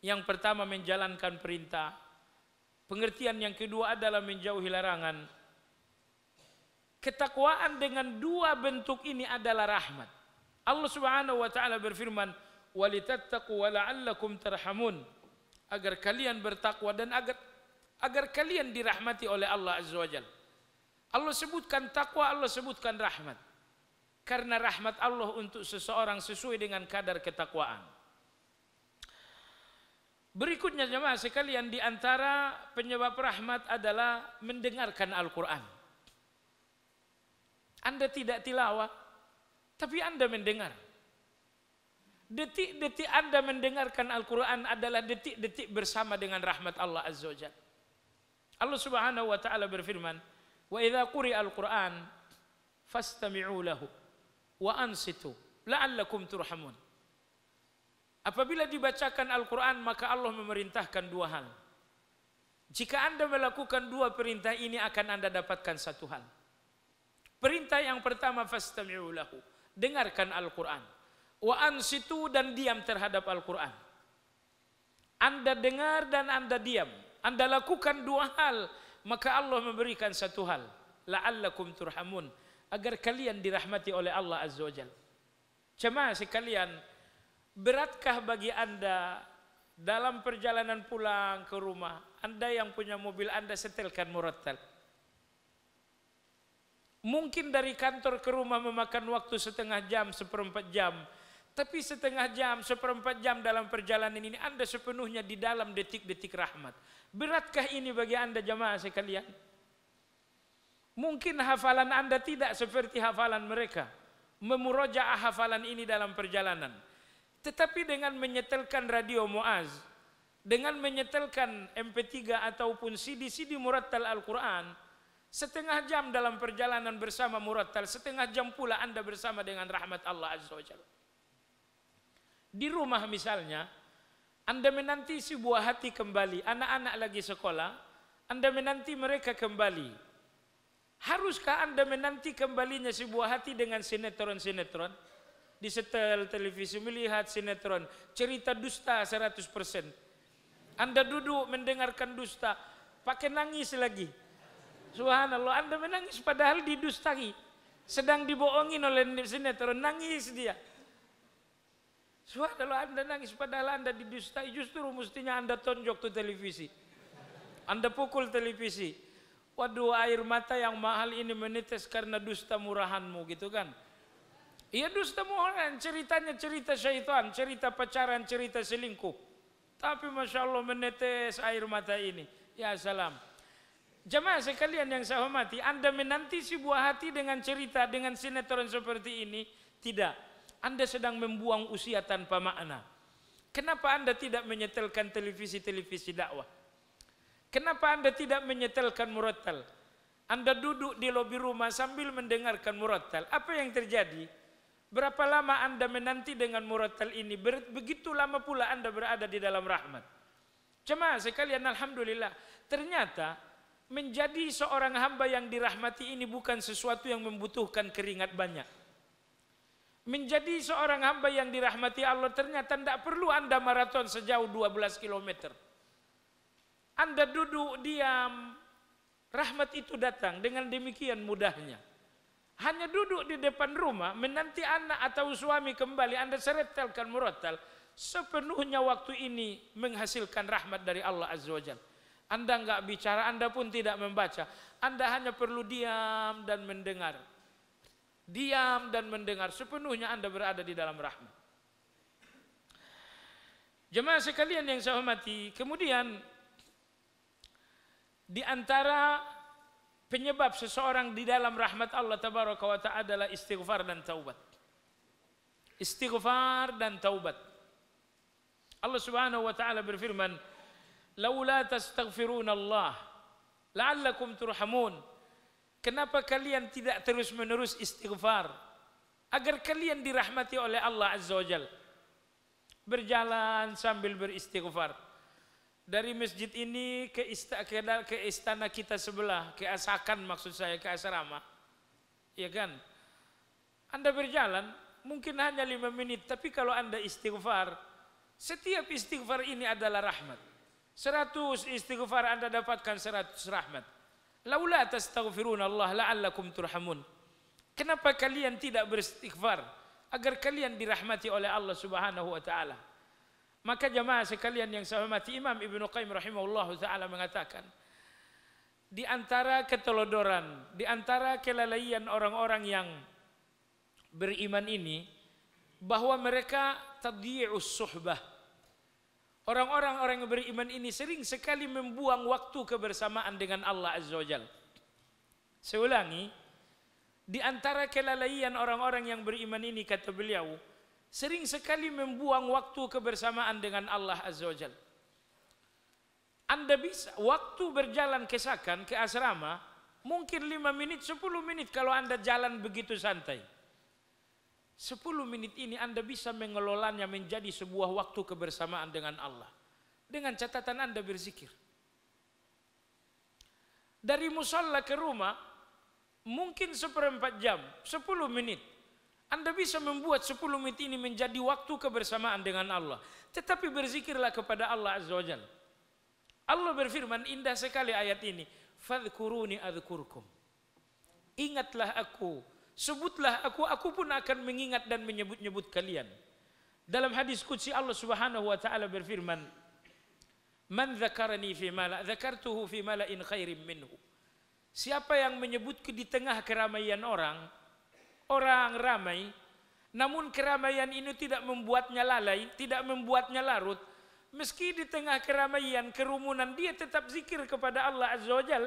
Yang pertama menjalankan perintah. Pengertian yang kedua adalah menjauhi larangan. Ketakwaan dengan dua bentuk ini adalah rahmat. Allah Subhanahu wa taala berfirman, "Walitattaqu wa la'allakum tarhamun." Agar kalian bertakwa dan agar agar kalian dirahmati oleh Allah Azza wa Jalla. Allah sebutkan takwa, Allah sebutkan rahmat. Karena rahmat Allah untuk seseorang sesuai dengan kadar ketakwaan. Berikutnya jemaah sekalian di antara penyebab rahmat adalah mendengarkan Al-Quran. Anda tidak tilawah, tapi Anda mendengar. Detik-detik Anda mendengarkan Al-Quran adalah detik-detik bersama dengan rahmat Allah Azza wa Jalla. Allah Subhanahu wa taala berfirman, Wa idza quri'al Qur'an fastami'u lahu wa ansitu la'allakum turhamun. Apabila dibacakan Al-Qur'an maka Allah memerintahkan dua hal. Jika Anda melakukan dua perintah ini akan Anda dapatkan satu hal. Perintah yang pertama fastami'u lahu, dengarkan Al-Qur'an. Wa ansitu dan diam terhadap Al-Qur'an. Anda dengar dan Anda diam. Anda lakukan dua hal maka Allah memberikan satu hal la'allakum turhamun agar kalian dirahmati oleh Allah azza wajal cuma sekalian beratkah bagi anda dalam perjalanan pulang ke rumah anda yang punya mobil anda setelkan murattal mungkin dari kantor ke rumah memakan waktu setengah jam seperempat jam Tapi setengah jam, seperempat jam dalam perjalanan ini Anda sepenuhnya di dalam detik-detik rahmat. Beratkah ini bagi Anda jamaah sekalian? Mungkin hafalan Anda tidak seperti hafalan mereka. Memuroja'ah hafalan ini dalam perjalanan. Tetapi dengan menyetelkan radio Muaz, dengan menyetelkan MP3 ataupun CD-CD Murattal Al-Quran, setengah jam dalam perjalanan bersama Murattal, setengah jam pula Anda bersama dengan rahmat Allah Azza wa Jalla. Di rumah misalnya, Anda menanti si buah hati kembali, anak-anak lagi sekolah, Anda menanti mereka kembali. Haruskah Anda menanti kembalinya si buah hati dengan sinetron-sinetron? Di setel televisi melihat sinetron, cerita dusta 100%. Anda duduk mendengarkan dusta, pakai nangis lagi. Subhanallah, Anda menangis padahal didustai. Sedang dibohongin oleh sinetron, nangis dia kalau anda nangis padahal anda didustai justru mestinya anda tonjok tuh televisi. Anda pukul televisi. Waduh air mata yang mahal ini menetes karena dusta murahanmu gitu kan. Iya dusta murahan ceritanya cerita syaitan, cerita pacaran, cerita selingkuh. Tapi Masya Allah menetes air mata ini. Ya salam. Jemaah sekalian yang saya hormati, Anda menanti si buah hati dengan cerita, dengan sinetron seperti ini? Tidak. Anda sedang membuang usia tanpa makna. Kenapa Anda tidak menyetelkan televisi-televisi dakwah? Kenapa Anda tidak menyetelkan murattal? Anda duduk di lobi rumah sambil mendengarkan murattal. Apa yang terjadi? Berapa lama Anda menanti dengan murattal ini? Begitu lama pula Anda berada di dalam rahmat. Cuma sekalian Alhamdulillah. Ternyata menjadi seorang hamba yang dirahmati ini bukan sesuatu yang membutuhkan keringat banyak. Menjadi seorang hamba yang dirahmati Allah ternyata tidak perlu Anda maraton sejauh 12 km. Anda duduk diam, rahmat itu datang dengan demikian mudahnya. Hanya duduk di depan rumah, menanti anak atau suami kembali, Anda seretelkan murotal, sepenuhnya waktu ini menghasilkan rahmat dari Allah Azza wa Anda nggak bicara, Anda pun tidak membaca. Anda hanya perlu diam dan mendengar diam dan mendengar sepenuhnya Anda berada di dalam rahmat. Jemaah sekalian yang saya hormati, kemudian di antara penyebab seseorang di dalam rahmat Allah tabaraka wa taala adalah istighfar dan taubat. Istighfar dan taubat. Allah Subhanahu wa taala berfirman, "Laula tastaghfiruna Allah la'allakum turhamun." Kenapa kalian tidak terus-menerus istighfar? Agar kalian dirahmati oleh Allah Azza wa Jal. Berjalan sambil beristighfar. Dari masjid ini ke, istana, ke istana kita sebelah, ke Asakan maksud saya, ke asrama. Ya kan? Anda berjalan, mungkin hanya lima menit, tapi kalau Anda istighfar, setiap istighfar ini adalah rahmat. Seratus istighfar Anda dapatkan seratus rahmat. Laula tastaghfiruna Allah la'allakum turhamun. Kenapa kalian tidak beristighfar agar kalian dirahmati oleh Allah Subhanahu wa taala? Maka jemaah sekalian yang saya hormati Imam Ibnu Qayyim rahimahullahu taala mengatakan di antara ketelodoran, di antara kelalaian orang-orang yang beriman ini bahwa mereka tadyi'us suhbah Orang-orang orang yang beriman ini sering sekali membuang waktu kebersamaan dengan Allah Azza wa Jal. Saya ulangi, di antara kelalaian orang-orang yang beriman ini kata beliau, sering sekali membuang waktu kebersamaan dengan Allah Azza wa Jal. Anda bisa, waktu berjalan ke Sakan, ke asrama, mungkin 5 menit, 10 menit kalau Anda jalan begitu santai. 10 menit ini Anda bisa mengelolanya menjadi sebuah waktu kebersamaan dengan Allah. Dengan catatan Anda berzikir. Dari musola ke rumah mungkin seperempat jam, 10 menit. Anda bisa membuat 10 menit ini menjadi waktu kebersamaan dengan Allah. Tetapi berzikirlah kepada Allah Azza wa Jalla. Allah berfirman indah sekali ayat ini. Fadhkuruni adhkurkum. Ingatlah aku, Sebutlah aku, aku pun akan mengingat dan menyebut-nyebut kalian. Dalam hadis kudsi Allah subhanahu wa ta'ala berfirman, Man zakarani fi mala, zakartuhu fi mala'in khairim minhu. Siapa yang menyebutku di tengah keramaian orang, orang ramai, namun keramaian ini tidak membuatnya lalai, tidak membuatnya larut. Meski di tengah keramaian, kerumunan, dia tetap zikir kepada Allah Azza wa Jal.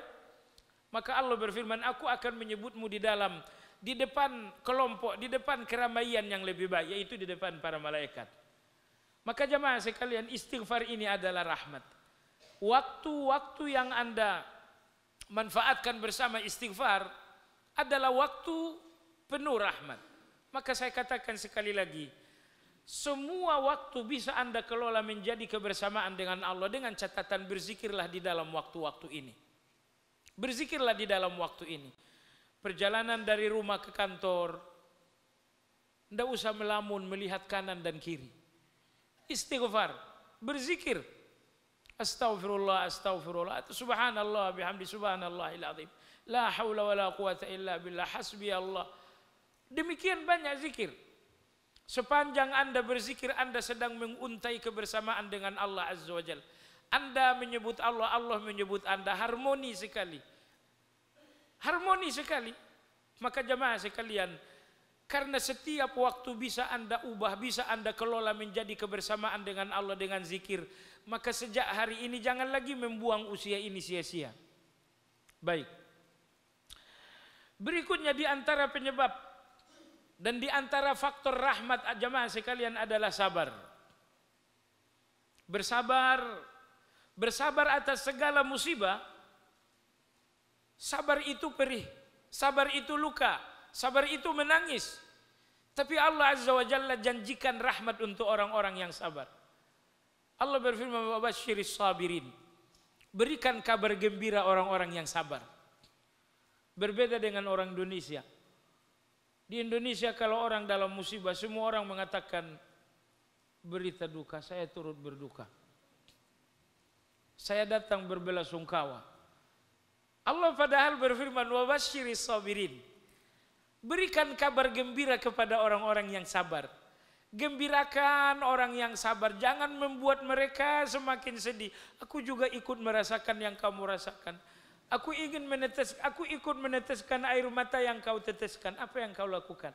Maka Allah berfirman, aku akan menyebutmu di dalam di depan kelompok, di depan keramaian yang lebih baik, yaitu di depan para malaikat. Maka jemaah sekalian istighfar ini adalah rahmat. Waktu-waktu yang Anda manfaatkan bersama istighfar adalah waktu penuh rahmat. Maka saya katakan sekali lagi, semua waktu bisa Anda kelola menjadi kebersamaan dengan Allah dengan catatan berzikirlah di dalam waktu-waktu ini. Berzikirlah di dalam waktu ini. Perjalanan dari rumah ke kantor. Tidak usah melamun melihat kanan dan kiri. Istighfar. Berzikir. Astaghfirullah, astaghfirullah. Subhanallah, bihamdi subhanallah ilazim. La hawla wa la quwata illa billah. Hasbi Allah. Demikian banyak zikir. Sepanjang Anda berzikir, Anda sedang menguntai kebersamaan dengan Allah Azza wa Jal. Anda menyebut Allah, Allah menyebut Anda. Harmoni sekali. Harmoni sekali. Maka jemaah sekalian, karena setiap waktu bisa Anda ubah, bisa Anda kelola menjadi kebersamaan dengan Allah dengan zikir. Maka sejak hari ini jangan lagi membuang usia ini sia-sia. Baik. Berikutnya di antara penyebab dan di antara faktor rahmat ah, jemaah sekalian adalah sabar. Bersabar bersabar atas segala musibah Sabar itu perih, sabar itu luka, sabar itu menangis. Tapi Allah Azza wa Jalla janjikan rahmat untuk orang-orang yang sabar. Allah berfirman bahwa syiris sabirin. Berikan kabar gembira orang-orang yang sabar. Berbeda dengan orang Indonesia. Di Indonesia kalau orang dalam musibah semua orang mengatakan berita duka, saya turut berduka. Saya datang berbelasungkawa. sungkawa. Allah padahal berfirman wabashiri sabirin. Berikan kabar gembira kepada orang-orang yang sabar. Gembirakan orang yang sabar, jangan membuat mereka semakin sedih. Aku juga ikut merasakan yang kamu rasakan. Aku ingin menetes, aku ikut meneteskan air mata yang kau teteskan. Apa yang kau lakukan?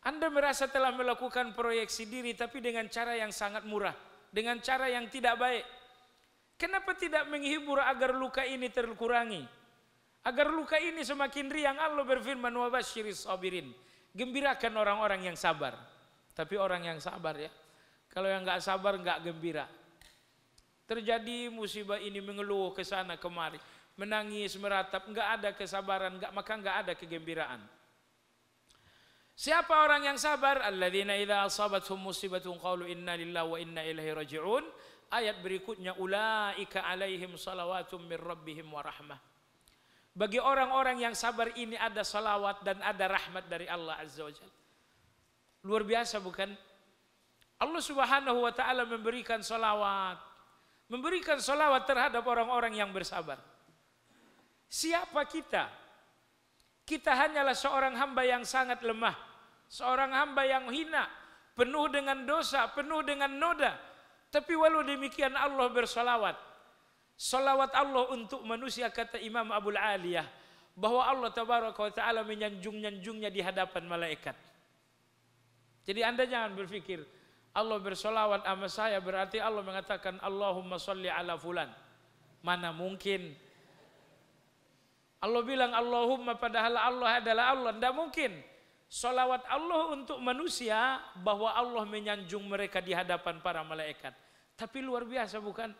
Anda merasa telah melakukan proyeksi diri tapi dengan cara yang sangat murah, dengan cara yang tidak baik. Kenapa tidak menghibur agar luka ini terkurangi? Agar luka ini semakin riang Allah berfirman wa basyiris sabirin. Gembirakan orang-orang yang sabar. Tapi orang yang sabar ya. Kalau yang nggak sabar nggak gembira. Terjadi musibah ini mengeluh ke sana kemari, menangis meratap, nggak ada kesabaran, nggak maka nggak ada kegembiraan. Siapa orang yang sabar? Alladzina idza asabathum musibatun qalu inna lillahi wa inna ilaihi raji'un. Ayat berikutnya ulaika alaihim salawatum mir rabbihim wa rahmah. Bagi orang-orang yang sabar ini ada salawat dan ada rahmat dari Allah Azza wa Jalla. Luar biasa bukan? Allah Subhanahu wa taala memberikan salawat. Memberikan salawat terhadap orang-orang yang bersabar. Siapa kita? Kita hanyalah seorang hamba yang sangat lemah, seorang hamba yang hina, penuh dengan dosa, penuh dengan noda, tapi walau demikian Allah bersolawat. Solawat Allah untuk manusia kata Imam Abu Aliyah bahwa Allah tabaraka wa taala menyanjung-nyanjungnya di hadapan malaikat. Jadi Anda jangan berpikir Allah bersolawat sama saya berarti Allah mengatakan Allahumma sholli ala fulan. Mana mungkin Allah bilang Allahumma padahal Allah adalah Allah. Tidak mungkin. Salawat Allah untuk manusia bahwa Allah menyanjung mereka di hadapan para malaikat. Tapi luar biasa bukan?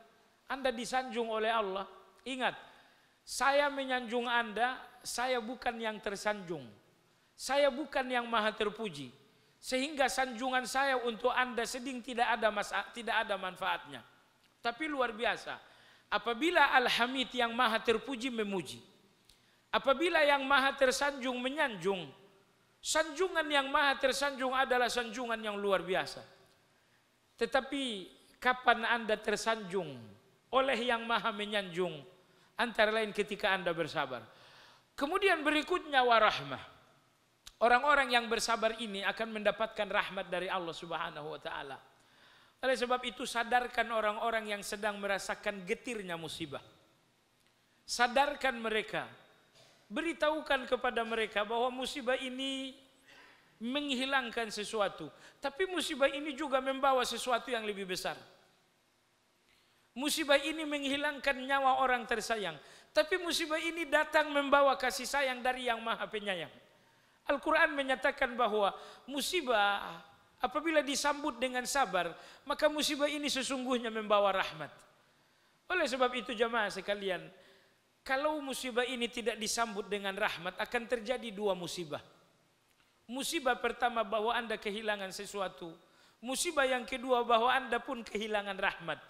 Anda disanjung oleh Allah. Ingat, saya menyanjung Anda, saya bukan yang tersanjung. Saya bukan yang maha terpuji. Sehingga sanjungan saya untuk Anda seding tidak ada masa, tidak ada manfaatnya. Tapi luar biasa. Apabila Al-Hamid yang maha terpuji memuji. Apabila yang maha tersanjung menyanjung, Sanjungan yang maha tersanjung adalah sanjungan yang luar biasa. Tetapi kapan Anda tersanjung oleh yang maha menyanjung? Antara lain ketika Anda bersabar. Kemudian berikutnya warahmah. Orang-orang yang bersabar ini akan mendapatkan rahmat dari Allah Subhanahu wa taala. Oleh sebab itu sadarkan orang-orang yang sedang merasakan getirnya musibah. Sadarkan mereka beritahukan kepada mereka bahwa musibah ini menghilangkan sesuatu, tapi musibah ini juga membawa sesuatu yang lebih besar. Musibah ini menghilangkan nyawa orang tersayang, tapi musibah ini datang membawa kasih sayang dari Yang Maha Penyayang. Al-Quran menyatakan bahwa musibah apabila disambut dengan sabar, maka musibah ini sesungguhnya membawa rahmat. Oleh sebab itu jamaah sekalian, kalau musibah ini tidak disambut dengan rahmat akan terjadi dua musibah. Musibah pertama bahwa Anda kehilangan sesuatu. Musibah yang kedua bahwa Anda pun kehilangan rahmat.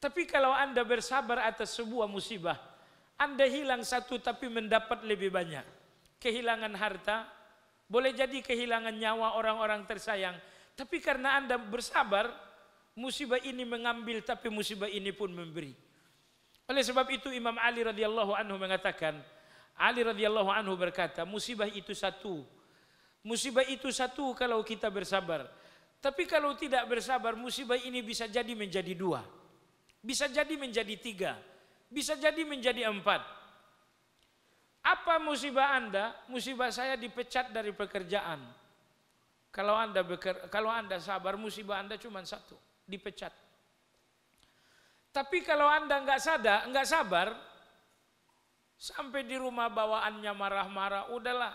Tapi kalau Anda bersabar atas sebuah musibah, Anda hilang satu tapi mendapat lebih banyak. Kehilangan harta, boleh jadi kehilangan nyawa orang-orang tersayang. Tapi karena Anda bersabar, musibah ini mengambil tapi musibah ini pun memberi. Oleh sebab itu Imam Ali radhiyallahu anhu mengatakan, Ali radhiyallahu anhu berkata, musibah itu satu. Musibah itu satu kalau kita bersabar. Tapi kalau tidak bersabar, musibah ini bisa jadi menjadi dua. Bisa jadi menjadi tiga. Bisa jadi menjadi empat. Apa musibah Anda? Musibah saya dipecat dari pekerjaan. Kalau Anda kalau Anda sabar, musibah Anda cuma satu, dipecat. Tapi kalau Anda nggak sadar, nggak sabar, sampai di rumah bawaannya marah-marah, udahlah.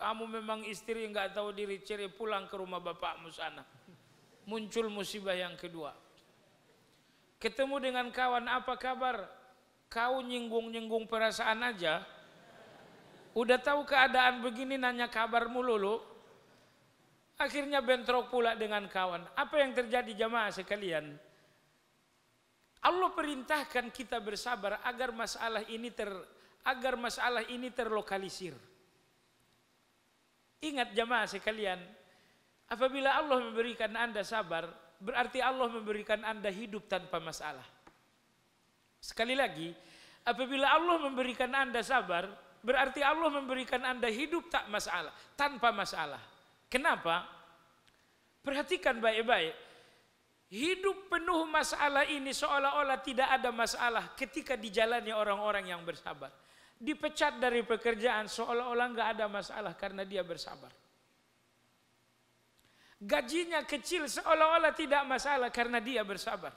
Kamu memang istri nggak tahu diri, ciri pulang ke rumah bapakmu sana. Muncul musibah yang kedua. Ketemu dengan kawan, apa kabar? Kau nyinggung-nyinggung perasaan aja. Udah tahu keadaan begini nanya kabar mulu lo. Akhirnya bentrok pula dengan kawan. Apa yang terjadi jamaah sekalian? Allah perintahkan kita bersabar agar masalah ini ter agar masalah ini terlokalisir. Ingat jamaah sekalian, apabila Allah memberikan Anda sabar, berarti Allah memberikan Anda hidup tanpa masalah. Sekali lagi, apabila Allah memberikan Anda sabar, berarti Allah memberikan Anda hidup tak masalah, tanpa masalah. Kenapa? Perhatikan baik-baik. Hidup penuh masalah ini seolah-olah tidak ada masalah ketika dijalani orang-orang yang bersabar. Dipecat dari pekerjaan seolah-olah nggak ada masalah karena dia bersabar. Gajinya kecil seolah-olah tidak masalah karena dia bersabar.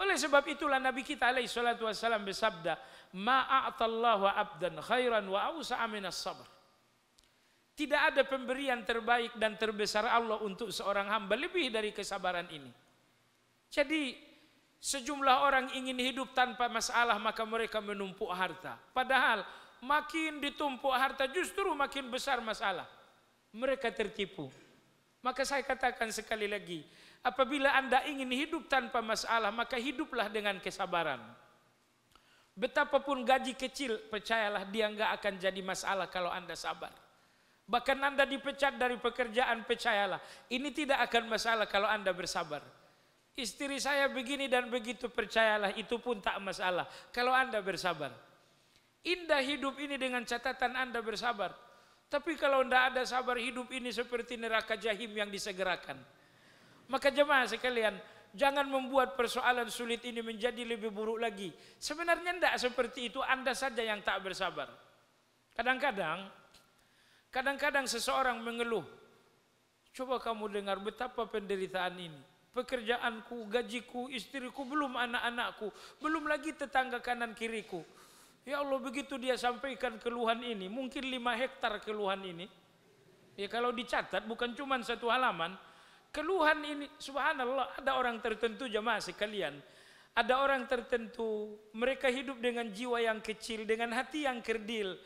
Oleh sebab itulah Nabi kita alaihi salatu wassalam bersabda, "Ma 'abdan khairan wa awsa'a minas sabar tidak ada pemberian terbaik dan terbesar Allah untuk seorang hamba lebih dari kesabaran ini. Jadi sejumlah orang ingin hidup tanpa masalah maka mereka menumpuk harta. Padahal makin ditumpuk harta justru makin besar masalah. Mereka tertipu. Maka saya katakan sekali lagi, apabila Anda ingin hidup tanpa masalah maka hiduplah dengan kesabaran. Betapapun gaji kecil, percayalah dia nggak akan jadi masalah kalau Anda sabar. Bahkan Anda dipecat dari pekerjaan, percayalah. Ini tidak akan masalah kalau Anda bersabar. Istri saya begini dan begitu percayalah, itu pun tak masalah. Kalau Anda bersabar. Indah hidup ini dengan catatan Anda bersabar. Tapi kalau Anda ada sabar hidup ini seperti neraka jahim yang disegerakan. Maka jemaah sekalian, jangan membuat persoalan sulit ini menjadi lebih buruk lagi. Sebenarnya tidak seperti itu, Anda saja yang tak bersabar. Kadang-kadang Kadang-kadang seseorang mengeluh. Coba kamu dengar betapa penderitaan ini. Pekerjaanku, gajiku, istriku, belum anak-anakku. Belum lagi tetangga kanan kiriku. Ya Allah begitu dia sampaikan keluhan ini. Mungkin lima hektar keluhan ini. Ya kalau dicatat bukan cuma satu halaman. Keluhan ini subhanallah ada orang tertentu jemaah sekalian. Ada orang tertentu mereka hidup dengan jiwa yang kecil, dengan hati yang kerdil.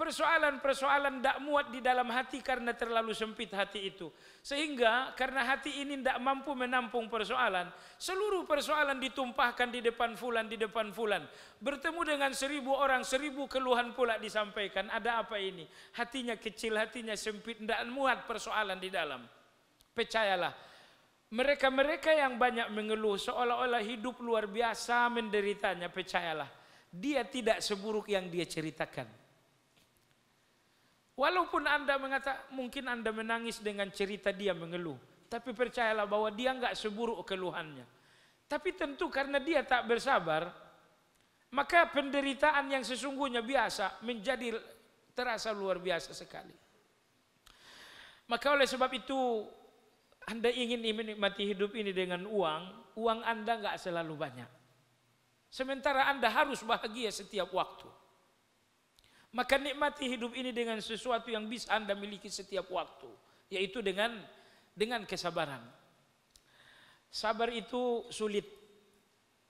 Persoalan-persoalan tidak muat di dalam hati karena terlalu sempit hati itu. Sehingga karena hati ini tidak mampu menampung persoalan, seluruh persoalan ditumpahkan di depan fulan, di depan fulan. Bertemu dengan seribu orang, seribu keluhan pula disampaikan. Ada apa ini? Hatinya kecil, hatinya sempit, tidak muat persoalan di dalam. Percayalah, mereka-mereka yang banyak mengeluh seolah-olah hidup luar biasa menderitanya, percayalah. Dia tidak seburuk yang dia ceritakan. Walaupun Anda mengatakan mungkin Anda menangis dengan cerita dia mengeluh, tapi percayalah bahwa dia nggak seburuk keluhannya. Tapi tentu karena dia tak bersabar, maka penderitaan yang sesungguhnya biasa menjadi terasa luar biasa sekali. Maka oleh sebab itu Anda ingin menikmati hidup ini dengan uang, uang Anda nggak selalu banyak. Sementara Anda harus bahagia setiap waktu. Maka nikmati hidup ini dengan sesuatu yang bisa Anda miliki setiap waktu, yaitu dengan dengan kesabaran. Sabar itu sulit,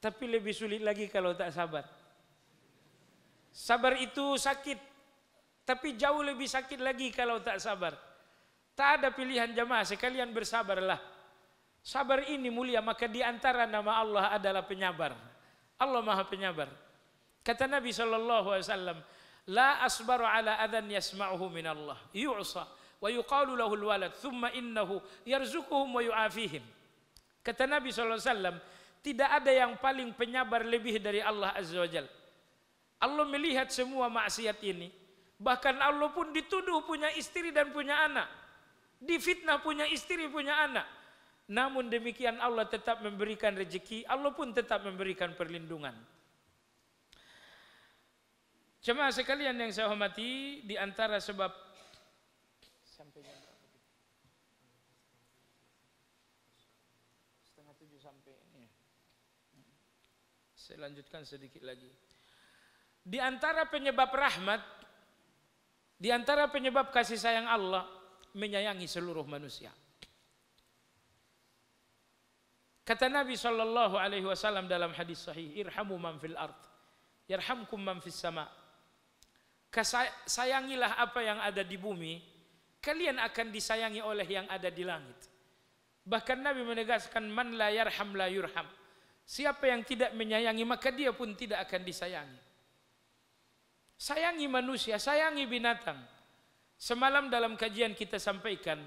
tapi lebih sulit lagi kalau tak sabar. Sabar itu sakit, tapi jauh lebih sakit lagi kalau tak sabar. Tak ada pilihan jamaah, sekalian bersabarlah. Sabar ini mulia, maka di antara nama Allah adalah penyabar. Allah Maha Penyabar. Kata Nabi Shallallahu alaihi wasallam, la asbaru ala adan yasma'uhu من الله يعصى wa yuqalu lahu walad thumma innahu ويعافيهم wa yu'afihim kata Nabi SAW tidak ada yang paling penyabar lebih dari Allah Azza wa Jal Allah melihat semua maksiat ini bahkan Allah pun dituduh punya istri dan punya anak difitnah punya istri punya anak namun demikian Allah tetap memberikan rezeki Allah pun tetap memberikan perlindungan Jemaah sekalian yang saya hormati, di antara sebab sampai jam berapa? Setengah tujuh sampai. Ya. Saya lanjutkan sedikit lagi. Di antara penyebab rahmat, di antara penyebab kasih sayang Allah, menyayangi seluruh manusia. Kata Nabi saw Alaihi Wasallam dalam hadis Sahih, irhamu man fil ard, yarhamkum man fis sama' sayangilah apa yang ada di bumi, kalian akan disayangi oleh yang ada di langit. Bahkan Nabi menegaskan man la yarham la yurham. Siapa yang tidak menyayangi maka dia pun tidak akan disayangi. Sayangi manusia, sayangi binatang. Semalam dalam kajian kita sampaikan,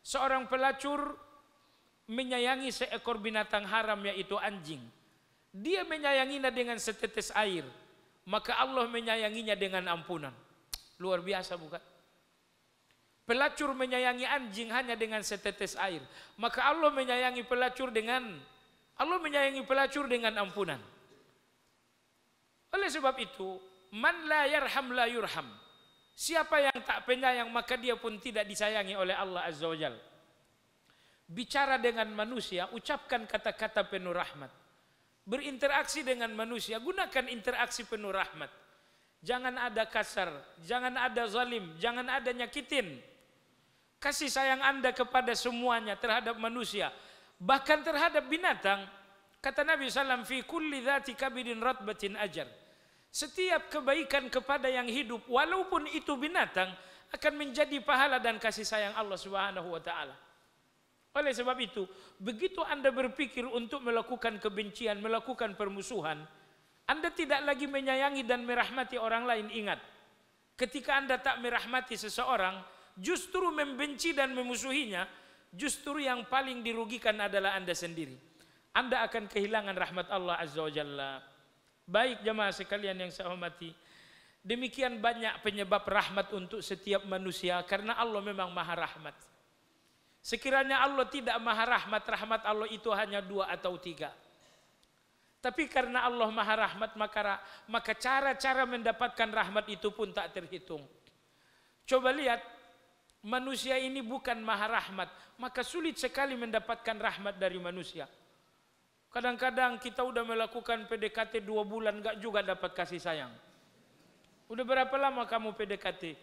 seorang pelacur menyayangi seekor binatang haram yaitu anjing. Dia menyayanginya dengan setetes air maka Allah menyayanginya dengan ampunan. Luar biasa bukan? Pelacur menyayangi anjing hanya dengan setetes air, maka Allah menyayangi pelacur dengan Allah menyayangi pelacur dengan ampunan. Oleh sebab itu, man la yarham la yurham. Siapa yang tak penyayang maka dia pun tidak disayangi oleh Allah Azza wa Jalla bicara dengan manusia, ucapkan kata-kata penuh rahmat berinteraksi dengan manusia, gunakan interaksi penuh rahmat. Jangan ada kasar, jangan ada zalim, jangan ada nyakitin. Kasih sayang Anda kepada semuanya terhadap manusia, bahkan terhadap binatang. Kata Nabi SAW, Fi kulli dhati kabidin ratbatin ajar. Setiap kebaikan kepada yang hidup, walaupun itu binatang, akan menjadi pahala dan kasih sayang Allah Subhanahu wa Ta'ala. Oleh sebab itu, begitu Anda berpikir untuk melakukan kebencian, melakukan permusuhan, Anda tidak lagi menyayangi dan merahmati orang lain. Ingat, ketika Anda tak merahmati seseorang, justru membenci dan memusuhinya, justru yang paling dirugikan adalah Anda sendiri. Anda akan kehilangan rahmat Allah Azza wa Jalla. Baik jemaah sekalian yang saya hormati, demikian banyak penyebab rahmat untuk setiap manusia karena Allah memang maha rahmat. Sekiranya Allah tidak maha rahmat, rahmat Allah itu hanya dua atau tiga. Tapi karena Allah maha rahmat maka maka cara-cara mendapatkan rahmat itu pun tak terhitung. Coba lihat manusia ini bukan maha rahmat, maka sulit sekali mendapatkan rahmat dari manusia. Kadang-kadang kita sudah melakukan PDKT dua bulan enggak juga dapat kasih sayang. Udah berapa lama kamu PDKT?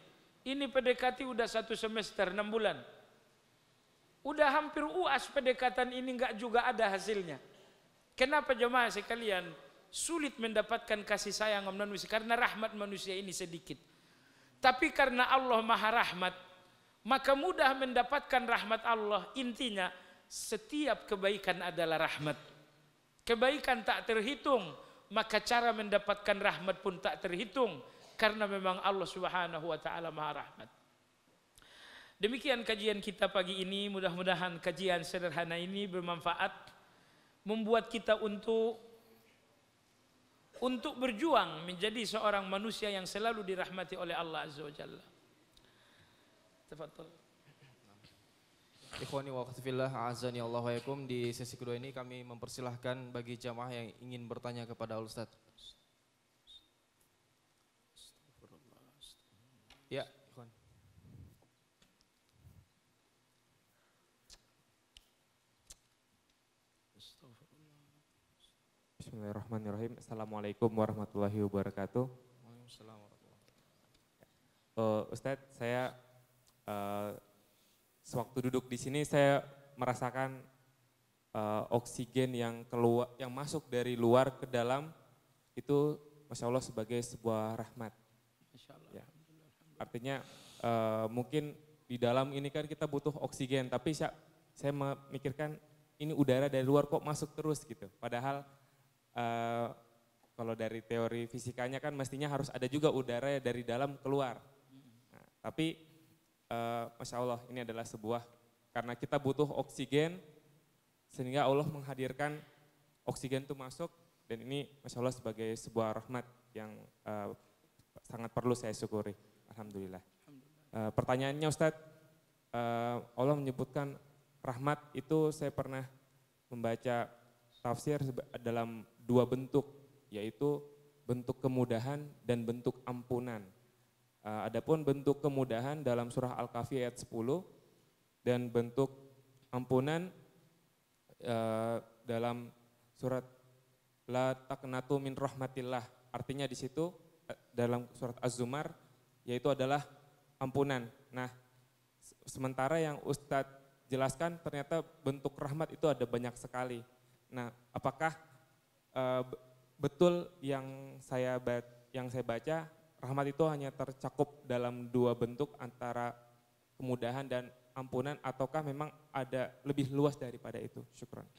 Ini PDKT udah satu semester enam bulan. Udah hampir uas pendekatan ini nggak juga ada hasilnya. Kenapa jemaah sekalian sulit mendapatkan kasih sayang manusia karena rahmat manusia ini sedikit. Tapi karena Allah Maha Rahmat, maka mudah mendapatkan rahmat Allah. Intinya setiap kebaikan adalah rahmat. Kebaikan tak terhitung, maka cara mendapatkan rahmat pun tak terhitung karena memang Allah Subhanahu wa taala Maha Rahmat. Demikian kajian kita pagi ini, mudah-mudahan kajian sederhana ini bermanfaat membuat kita untuk untuk berjuang menjadi seorang manusia yang selalu dirahmati oleh Allah Azza wa Jalla. Tafadhol. Ikhwani wa akhwatillah azani Allah wa yakum di sesi kedua ini kami mempersilahkan bagi jamaah yang ingin bertanya kepada Ustaz. Bismillahirrahmanirrahim. Assalamualaikum warahmatullahi wabarakatuh. Waalaikumsalam warahmatullahi wabarakatuh. Uh, Ustadz, saya uh, sewaktu duduk di sini saya merasakan uh, oksigen yang keluar, yang masuk dari luar ke dalam itu, masya Allah sebagai sebuah rahmat. Ya. Artinya uh, mungkin di dalam ini kan kita butuh oksigen, tapi saya, saya memikirkan ini udara dari luar kok masuk terus gitu. Padahal Eh, kalau dari teori fisikanya kan mestinya harus ada juga udara dari dalam keluar. Nah, tapi uh, masya Allah ini adalah sebuah karena kita butuh oksigen sehingga Allah menghadirkan oksigen itu masuk dan ini masya Allah sebagai sebuah rahmat yang uh, sangat perlu saya syukuri. Alhamdulillah. Alhamdulillah. Uh, pertanyaannya Ustadz, uh, Allah menyebutkan rahmat itu saya pernah membaca tafsir dalam dua bentuk, yaitu bentuk kemudahan dan bentuk ampunan. Eh, adapun bentuk kemudahan dalam surah Al-Kahfi ayat 10 dan bentuk ampunan eh, dalam surat La taknatu min rahmatillah. Artinya di situ eh, dalam surat Az-Zumar yaitu adalah ampunan. Nah, sementara yang Ustadz jelaskan ternyata bentuk rahmat itu ada banyak sekali. Nah, apakah Eh, betul yang saya yang saya baca rahmat itu hanya tercakup dalam dua bentuk antara kemudahan dan ampunan ataukah memang ada lebih luas daripada itu? Syukran.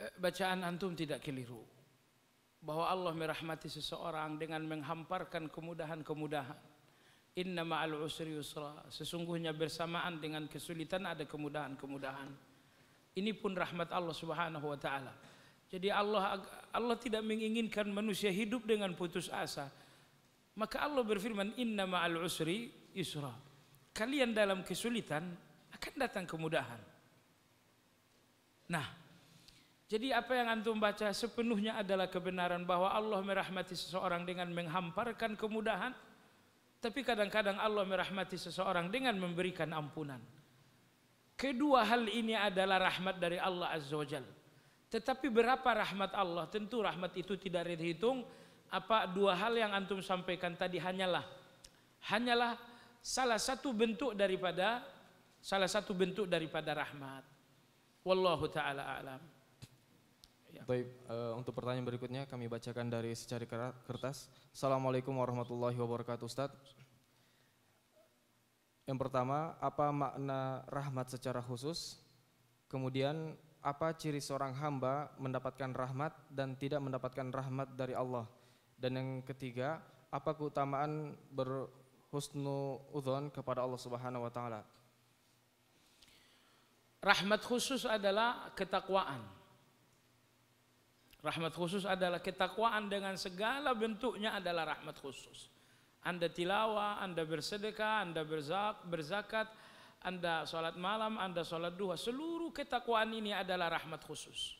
Eh, bacaan antum tidak keliru. Bahwa Allah merahmati seseorang dengan menghamparkan kemudahan-kemudahan. Inna ma'al usri yusra. Sesungguhnya bersamaan dengan kesulitan ada kemudahan-kemudahan. Ini pun rahmat Allah Subhanahu wa taala. Jadi Allah Allah tidak menginginkan manusia hidup dengan putus asa. Maka Allah berfirman, "Inna ma'al usri yusra." Kalian dalam kesulitan akan datang kemudahan. Nah, jadi apa yang antum baca sepenuhnya adalah kebenaran bahwa Allah merahmati seseorang dengan menghamparkan kemudahan, tapi kadang-kadang Allah merahmati seseorang dengan memberikan ampunan. Kedua hal ini adalah rahmat dari Allah Azza wa Jal. Tetapi berapa rahmat Allah? Tentu rahmat itu tidak dihitung. Apa dua hal yang antum sampaikan tadi hanyalah hanyalah salah satu bentuk daripada salah satu bentuk daripada rahmat. Wallahu taala alam. Ya. Baik, eh, untuk pertanyaan berikutnya kami bacakan dari secari kertas. Assalamualaikum warahmatullahi wabarakatuh Ustaz. Yang pertama, apa makna rahmat secara khusus? Kemudian, apa ciri seorang hamba mendapatkan rahmat dan tidak mendapatkan rahmat dari Allah? Dan yang ketiga, apa keutamaan berhusnu udhon kepada Allah Subhanahu wa taala? Rahmat khusus adalah ketakwaan. Rahmat khusus adalah ketakwaan dengan segala bentuknya adalah rahmat khusus. Anda tilawah, Anda bersedekah, Anda berzakat, Anda sholat malam, Anda sholat duha. Seluruh ketakwaan ini adalah rahmat khusus.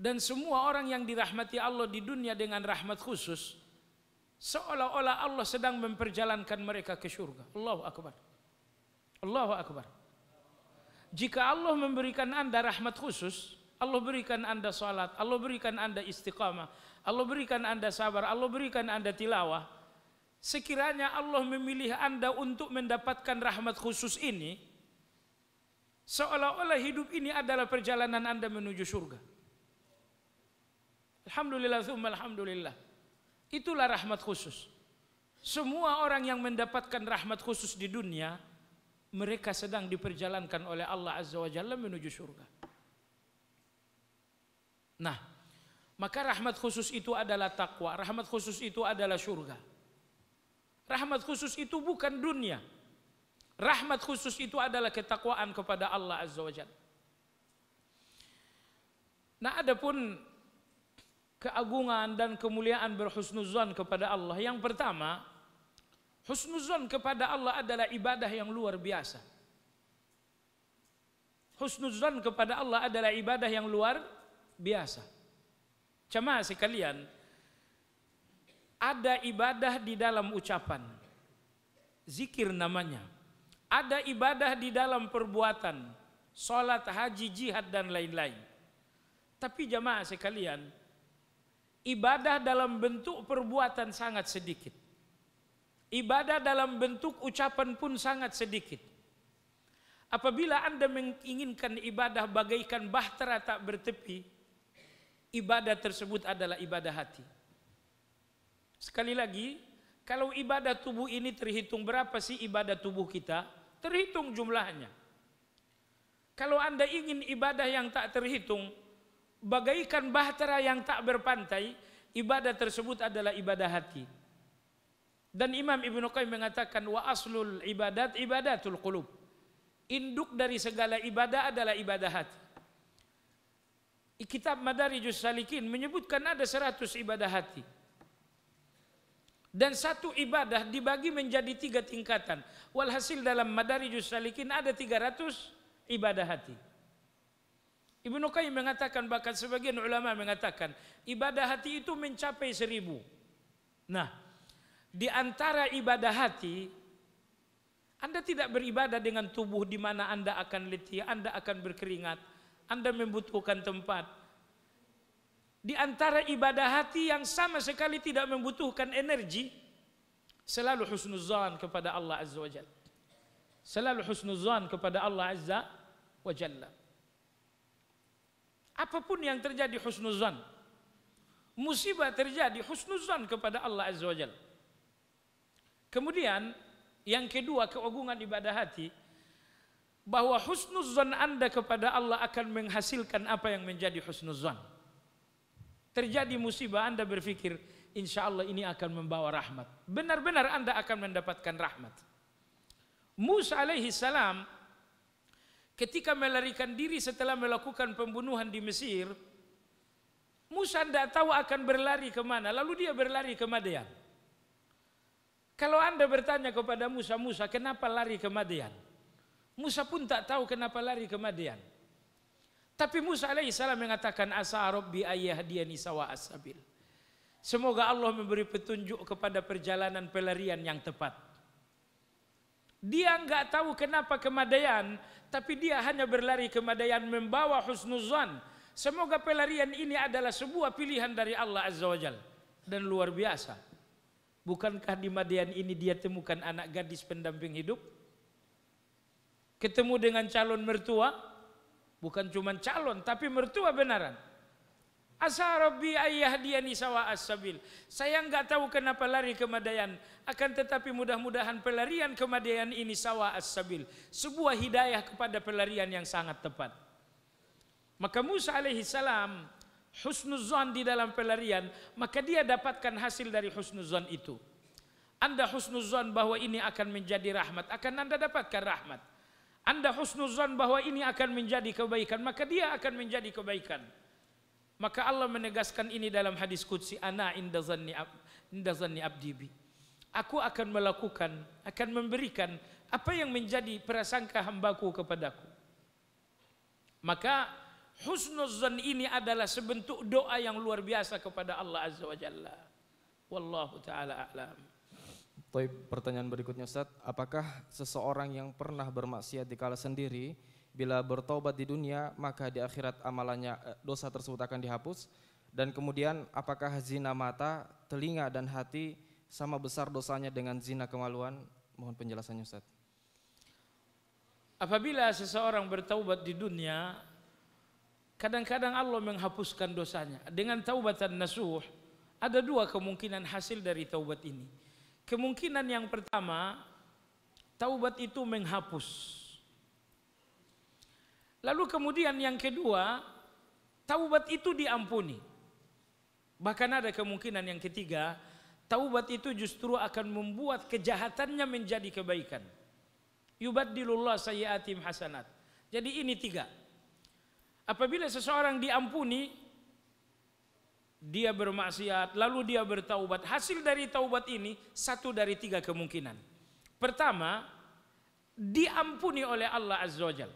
Dan semua orang yang dirahmati Allah di dunia dengan rahmat khusus, seolah-olah Allah sedang memperjalankan mereka ke surga. Allahu Akbar. Allahu Akbar. Jika Allah memberikan anda rahmat khusus, Allah berikan anda salat, Allah berikan anda istiqamah, Allah berikan Anda sabar, Allah berikan Anda tilawah. Sekiranya Allah memilih Anda untuk mendapatkan rahmat khusus ini, seolah-olah hidup ini adalah perjalanan Anda menuju surga. Alhamdulillah, thumma alhamdulillah. Itulah rahmat khusus. Semua orang yang mendapatkan rahmat khusus di dunia, mereka sedang diperjalankan oleh Allah Azza wa Jalla menuju surga. Nah, maka rahmat khusus itu adalah takwa, rahmat khusus itu adalah surga. Rahmat khusus itu bukan dunia. Rahmat khusus itu adalah ketakwaan kepada Allah Azza wa Jalla. Nah, adapun keagungan dan kemuliaan berhusnuzon kepada Allah. Yang pertama, husnuzon kepada Allah adalah ibadah yang luar biasa. Husnuzon kepada Allah adalah ibadah yang luar biasa. Cuma sekalian, ada ibadah di dalam ucapan, zikir namanya. Ada ibadah di dalam perbuatan, sholat, haji, jihad, dan lain-lain. Tapi jamaah sekalian, ibadah dalam bentuk perbuatan sangat sedikit. Ibadah dalam bentuk ucapan pun sangat sedikit. Apabila Anda menginginkan ibadah bagaikan bahtera tak bertepi, ibadah tersebut adalah ibadah hati. Sekali lagi, kalau ibadah tubuh ini terhitung berapa sih ibadah tubuh kita? Terhitung jumlahnya. Kalau Anda ingin ibadah yang tak terhitung, bagaikan bahtera yang tak berpantai, ibadah tersebut adalah ibadah hati. Dan Imam Ibnu Qayyim mengatakan wa aslul ibadat ibadatul qulub. Induk dari segala ibadah adalah ibadah hati kitab Madarijus Salikin menyebutkan ada 100 ibadah hati. Dan satu ibadah dibagi menjadi tiga tingkatan. Walhasil dalam Madarijus Salikin ada 300 ibadah hati. Ibnu Qayyim mengatakan bahkan sebagian ulama mengatakan ibadah hati itu mencapai seribu. Nah, di antara ibadah hati anda tidak beribadah dengan tubuh di mana Anda akan letih, Anda akan berkeringat, anda membutuhkan tempat. Di antara ibadah hati yang sama sekali tidak membutuhkan energi, selalu husnuzan kepada Allah Azza wa Jalla. Selalu husnuzan kepada Allah Azza wa Jalla. Apapun yang terjadi husnuzan. Musibah terjadi husnuzan kepada Allah Azza wa Jalla. Kemudian yang kedua keagungan ibadah hati bahwa husnuzon Anda kepada Allah akan menghasilkan apa yang menjadi husnuzon. Terjadi musibah Anda berpikir, insya Allah ini akan membawa rahmat. Benar-benar Anda akan mendapatkan rahmat. Musa alaihi salam ketika melarikan diri setelah melakukan pembunuhan di Mesir, Musa tidak tahu akan berlari kemana, lalu dia berlari ke Madian. Kalau Anda bertanya kepada Musa, Musa kenapa lari ke Madian? Musa pun tak tahu kenapa lari ke Madian. Tapi Musa alaihissalam mengatakan asa Rabbi ayyahdiyani sawa asabil. Semoga Allah memberi petunjuk kepada perjalanan pelarian yang tepat. Dia nggak tahu kenapa ke Madian, tapi dia hanya berlari ke Madian membawa husnuzan. Semoga pelarian ini adalah sebuah pilihan dari Allah Azza wa Jal. Dan luar biasa. Bukankah di Madian ini dia temukan anak gadis pendamping hidup? ketemu dengan calon mertua, bukan cuma calon tapi mertua benaran. Asa Rabbi ayyahdiani sawa as-sabil. Saya nggak tahu kenapa lari ke Madayan. Akan tetapi mudah-mudahan pelarian ke Madayan ini sawa as-sabil. Sebuah hidayah kepada pelarian yang sangat tepat. Maka Musa alaihi salam husnuzon di dalam pelarian. Maka dia dapatkan hasil dari husnuzon itu. Anda husnuzon bahwa ini akan menjadi rahmat. Akan Anda dapatkan rahmat. Anda husnuzan bahwa ini akan menjadi kebaikan, maka dia akan menjadi kebaikan. Maka Allah menegaskan ini dalam hadis Qudsi, Ana inda zanni, abdibi. Aku akan melakukan, akan memberikan apa yang menjadi prasangka hambaku kepadaku. Maka husnuzan ini adalah sebentuk doa yang luar biasa kepada Allah Azza wa Jalla. Wallahu ta'ala a'lam. Tapi pertanyaan berikutnya Ustaz, apakah seseorang yang pernah bermaksiat di kala sendiri bila bertobat di dunia maka di akhirat amalannya eh, dosa tersebut akan dihapus dan kemudian apakah zina mata, telinga dan hati sama besar dosanya dengan zina kemaluan? Mohon penjelasannya Ustaz. Apabila seseorang bertaubat di dunia, kadang-kadang Allah menghapuskan dosanya. Dengan taubatan nasuh, ada dua kemungkinan hasil dari taubat ini Kemungkinan yang pertama, taubat itu menghapus. Lalu kemudian yang kedua, taubat itu diampuni. Bahkan ada kemungkinan yang ketiga, taubat itu justru akan membuat kejahatannya menjadi kebaikan. Yubadilullah sayyiatim hasanat. Jadi ini tiga. Apabila seseorang diampuni, dia bermaksiat, lalu dia bertaubat. Hasil dari taubat ini satu dari tiga kemungkinan. Pertama, diampuni oleh Allah Azza wa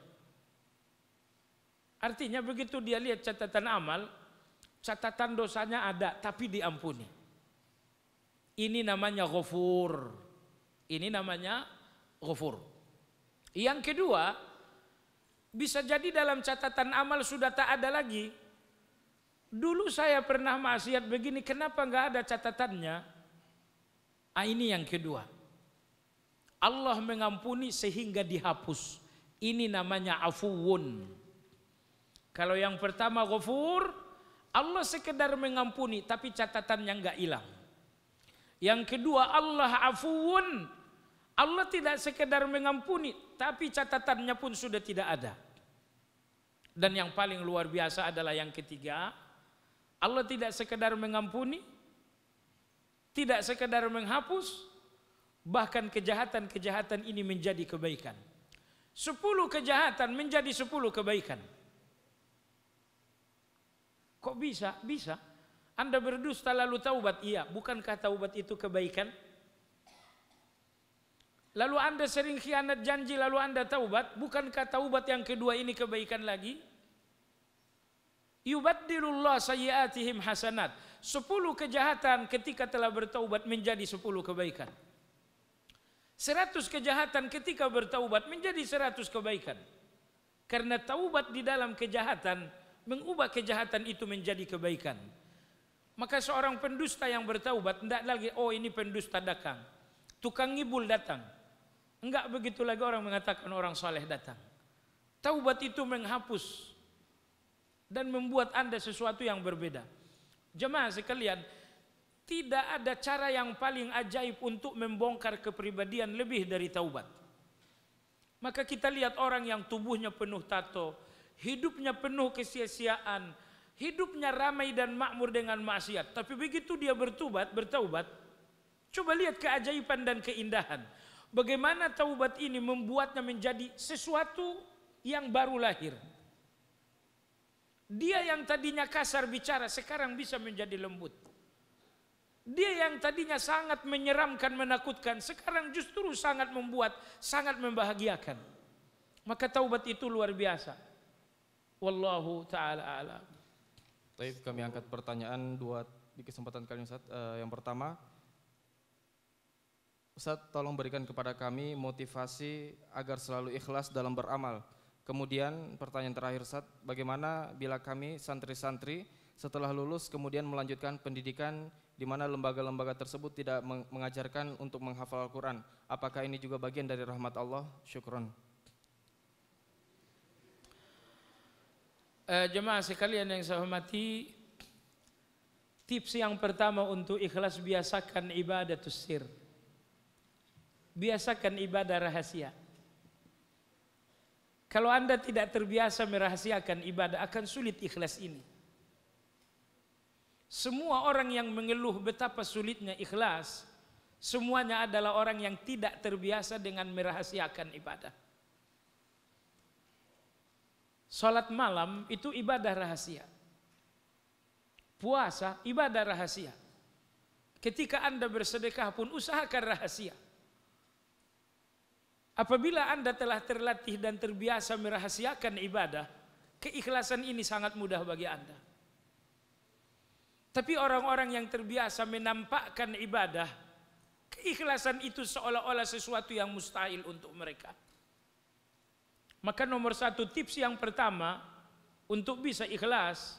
Artinya begitu dia lihat catatan amal, catatan dosanya ada tapi diampuni. Ini namanya ghafur. Ini namanya ghafur. Yang kedua, bisa jadi dalam catatan amal sudah tak ada lagi, Dulu saya pernah maksiat begini, kenapa nggak ada catatannya? Ah, ini yang kedua. Allah mengampuni sehingga dihapus. Ini namanya afuwun. Kalau yang pertama ghafur, Allah sekedar mengampuni tapi catatannya nggak hilang. Yang kedua Allah afuwun. Allah tidak sekedar mengampuni tapi catatannya pun sudah tidak ada. Dan yang paling luar biasa adalah yang ketiga, Allah tidak sekedar mengampuni, tidak sekedar menghapus, bahkan kejahatan-kejahatan ini menjadi kebaikan. Sepuluh kejahatan menjadi sepuluh kebaikan. Kok bisa? Bisa. Anda berdusta lalu taubat? Iya. Bukankah taubat itu kebaikan? Lalu Anda sering khianat janji lalu Anda taubat? Bukankah taubat yang kedua ini kebaikan lagi? yubaddilullah sayyatihim hasanat. sepuluh kejahatan ketika telah bertaubat menjadi sepuluh kebaikan. seratus kejahatan ketika bertaubat menjadi seratus kebaikan. Karena taubat di dalam kejahatan mengubah kejahatan itu menjadi kebaikan. Maka seorang pendusta yang bertaubat tidak lagi oh ini pendusta datang. Tukang ngibul datang. Enggak begitu lagi orang mengatakan orang saleh datang. Taubat itu menghapus dan membuat Anda sesuatu yang berbeda. Jemaah sekalian, tidak ada cara yang paling ajaib untuk membongkar kepribadian lebih dari taubat. Maka kita lihat orang yang tubuhnya penuh tato, hidupnya penuh kesia-siaan, hidupnya ramai dan makmur dengan maksiat. Tapi begitu dia bertobat, bertaubat, coba lihat keajaiban dan keindahan. Bagaimana taubat ini membuatnya menjadi sesuatu yang baru lahir. Dia yang tadinya kasar bicara sekarang bisa menjadi lembut. Dia yang tadinya sangat menyeramkan, menakutkan, sekarang justru sangat membuat, sangat membahagiakan. Maka taubat itu luar biasa. Wallahu taala alam. Baik, kami angkat pertanyaan dua di kesempatan kali ini Ustaz. Uh, yang pertama, Ustaz tolong berikan kepada kami motivasi agar selalu ikhlas dalam beramal Kemudian pertanyaan terakhir Sat, bagaimana bila kami santri-santri setelah lulus kemudian melanjutkan pendidikan di mana lembaga-lembaga tersebut tidak mengajarkan untuk menghafal Al-Quran. Apakah ini juga bagian dari rahmat Allah? Syukron. Eh, jemaah sekalian yang saya hormati, tips yang pertama untuk ikhlas biasakan ibadah tusir. Biasakan ibadah rahasia. Kalau Anda tidak terbiasa merahasiakan ibadah akan sulit ikhlas ini. Semua orang yang mengeluh betapa sulitnya ikhlas, semuanya adalah orang yang tidak terbiasa dengan merahasiakan ibadah. Salat malam itu ibadah rahasia. Puasa ibadah rahasia. Ketika Anda bersedekah pun usahakan rahasia. Apabila Anda telah terlatih dan terbiasa merahasiakan ibadah, keikhlasan ini sangat mudah bagi Anda. Tapi orang-orang yang terbiasa menampakkan ibadah, keikhlasan itu seolah-olah sesuatu yang mustahil untuk mereka. Maka nomor satu tips yang pertama untuk bisa ikhlas,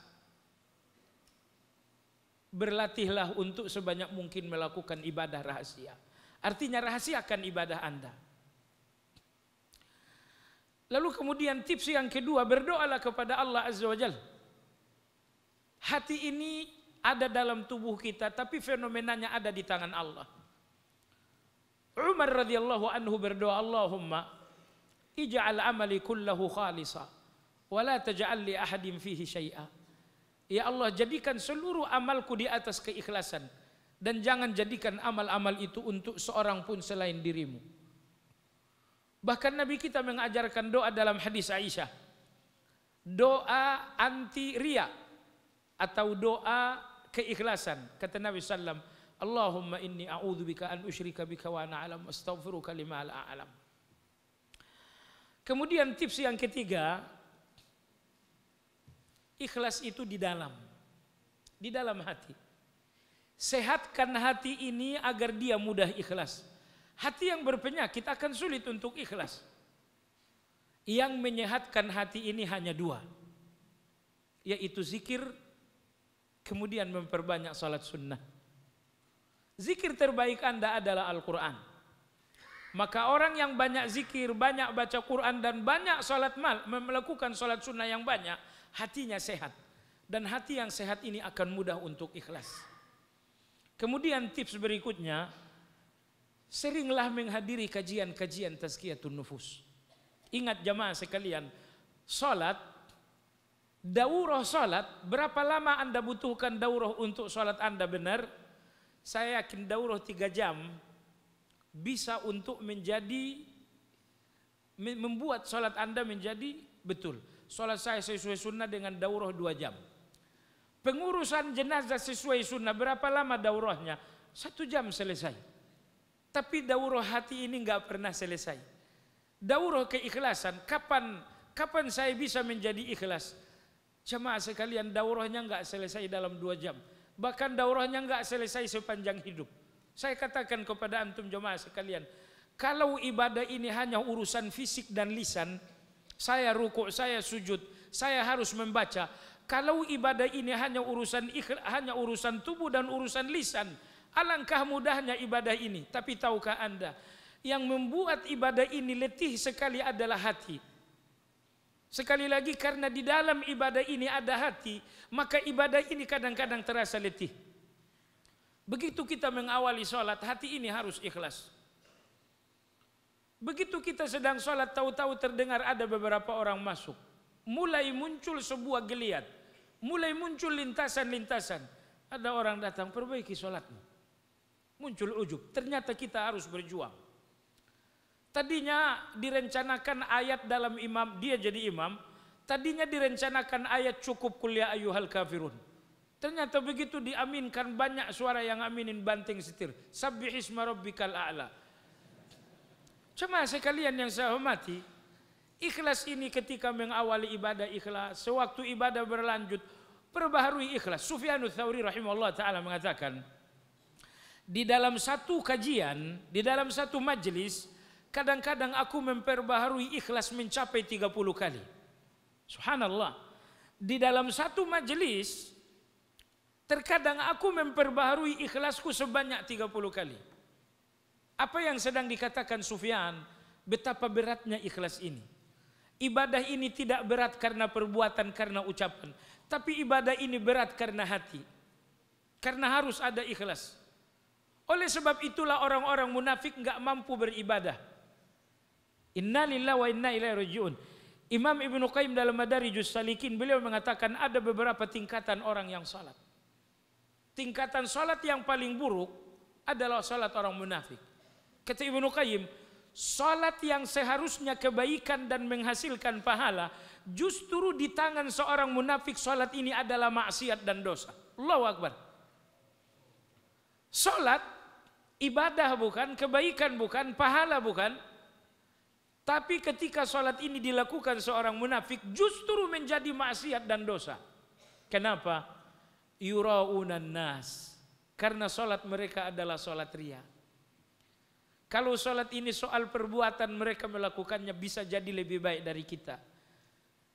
berlatihlah untuk sebanyak mungkin melakukan ibadah rahasia. Artinya rahasiakan ibadah Anda. Lalu kemudian tips yang kedua, berdoalah kepada Allah Azza wa Hati ini ada dalam tubuh kita, tapi fenomenanya ada di tangan Allah. Umar radhiyallahu anhu berdoa, Allahumma ij'al amali kullahu khalisa wa la taj'al ahadin fihi syai'a. Ya Allah, jadikan seluruh amalku di atas keikhlasan dan jangan jadikan amal-amal itu untuk seorang pun selain dirimu. Bahkan Nabi kita mengajarkan doa dalam hadis Aisyah. Doa anti ria atau doa keikhlasan. Kata Nabi sallam, Allahumma inni a'udzubika an usyrika bika wa ana alam astaghfiruka lima la alam. Kemudian tips yang ketiga, ikhlas itu di dalam. Di dalam hati. Sehatkan hati ini agar dia mudah ikhlas. Hati yang berpenyakit akan sulit untuk ikhlas. Yang menyehatkan hati ini hanya dua. Yaitu zikir, kemudian memperbanyak salat sunnah. Zikir terbaik anda adalah Al-Quran. Maka orang yang banyak zikir, banyak baca Quran dan banyak salat mal, melakukan salat sunnah yang banyak, hatinya sehat. Dan hati yang sehat ini akan mudah untuk ikhlas. Kemudian tips berikutnya, seringlah menghadiri kajian-kajian tazkiyatun nufus. Ingat jamaah sekalian, salat daurah salat, berapa lama Anda butuhkan daurah untuk salat Anda benar? Saya yakin daurah tiga jam bisa untuk menjadi membuat salat Anda menjadi betul. Salat saya sesuai sunnah dengan daurah dua jam. Pengurusan jenazah sesuai sunnah berapa lama daurahnya? Satu jam selesai. Tapi daurah hati ini nggak pernah selesai. Daurah keikhlasan, kapan kapan saya bisa menjadi ikhlas? Cuma sekalian, daurahnya nggak selesai dalam dua jam. Bahkan daurahnya nggak selesai sepanjang hidup. Saya katakan kepada antum jemaah sekalian, kalau ibadah ini hanya urusan fisik dan lisan, saya rukuk, saya sujud, saya harus membaca. Kalau ibadah ini hanya urusan hanya urusan tubuh dan urusan lisan, Alangkah mudahnya ibadah ini, tapi tahukah Anda yang membuat ibadah ini letih sekali adalah hati. Sekali lagi karena di dalam ibadah ini ada hati, maka ibadah ini kadang-kadang terasa letih. Begitu kita mengawali sholat, hati ini harus ikhlas. Begitu kita sedang sholat, tahu-tahu terdengar ada beberapa orang masuk. Mulai muncul sebuah geliat. Mulai muncul lintasan-lintasan. Ada orang datang, perbaiki sholatmu. Muncul ujub. Ternyata kita harus berjuang. Tadinya direncanakan ayat dalam imam, dia jadi imam. Tadinya direncanakan ayat cukup kuliah ayuhal kafirun. Ternyata begitu diaminkan banyak suara yang aminin banting setir. Sabbihisma rabbikal a'la. Cuma sekalian yang saya hormati, ikhlas ini ketika mengawali ibadah ikhlas, sewaktu ibadah berlanjut, perbaharui ikhlas. Sufyanul Thawri rahimahullah ta'ala mengatakan, di dalam satu kajian, di dalam satu majelis, kadang-kadang aku memperbaharui ikhlas mencapai 30 kali. Subhanallah. Di dalam satu majelis, terkadang aku memperbaharui ikhlasku sebanyak 30 kali. Apa yang sedang dikatakan Sufyan, betapa beratnya ikhlas ini. Ibadah ini tidak berat karena perbuatan, karena ucapan. Tapi ibadah ini berat karena hati. Karena harus ada ikhlas. Oleh sebab itulah orang-orang munafik nggak mampu beribadah. Inna lillahi wa inna ilaihi rajiun. Imam Ibnu Qayyim dalam Madarijus Salikin beliau mengatakan ada beberapa tingkatan orang yang salat. Tingkatan salat yang paling buruk adalah salat orang munafik. Kata Ibnu Qayyim, salat yang seharusnya kebaikan dan menghasilkan pahala justru di tangan seorang munafik salat ini adalah maksiat dan dosa. Allahu Akbar. Salat Ibadah bukan, kebaikan bukan, pahala bukan. Tapi ketika sholat ini dilakukan seorang munafik justru menjadi maksiat dan dosa. Kenapa? Yuraunan nas. Karena sholat mereka adalah sholat ria. Kalau sholat ini soal perbuatan mereka melakukannya bisa jadi lebih baik dari kita.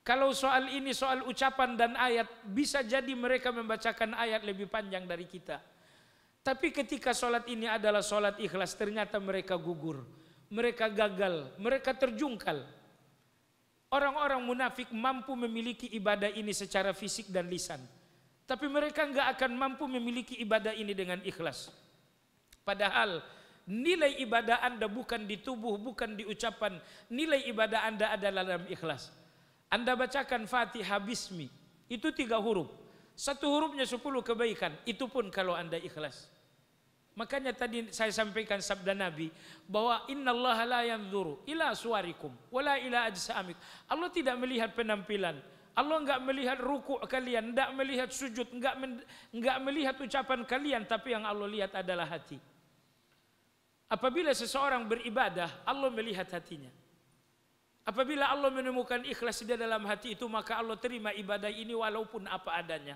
Kalau soal ini soal ucapan dan ayat bisa jadi mereka membacakan ayat lebih panjang dari kita. Tapi ketika sholat ini adalah sholat ikhlas, ternyata mereka gugur, mereka gagal, mereka terjungkal. Orang-orang munafik mampu memiliki ibadah ini secara fisik dan lisan. Tapi mereka nggak akan mampu memiliki ibadah ini dengan ikhlas. Padahal nilai ibadah Anda bukan di tubuh, bukan di ucapan. Nilai ibadah Anda adalah dalam ikhlas. Anda bacakan Fatihah Bismi. Itu tiga huruf. Satu hurufnya sepuluh kebaikan. Itu pun kalau Anda ikhlas. Makanya tadi saya sampaikan sabda Nabi bahwa innallaha la yanzuru ila suarikum wala ila ajsamikum. Allah tidak melihat penampilan. Allah enggak melihat ruku kalian, enggak melihat sujud, enggak enggak melihat ucapan kalian, tapi yang Allah lihat adalah hati. Apabila seseorang beribadah, Allah melihat hatinya. Apabila Allah menemukan ikhlas di dalam hati itu, maka Allah terima ibadah ini walaupun apa adanya.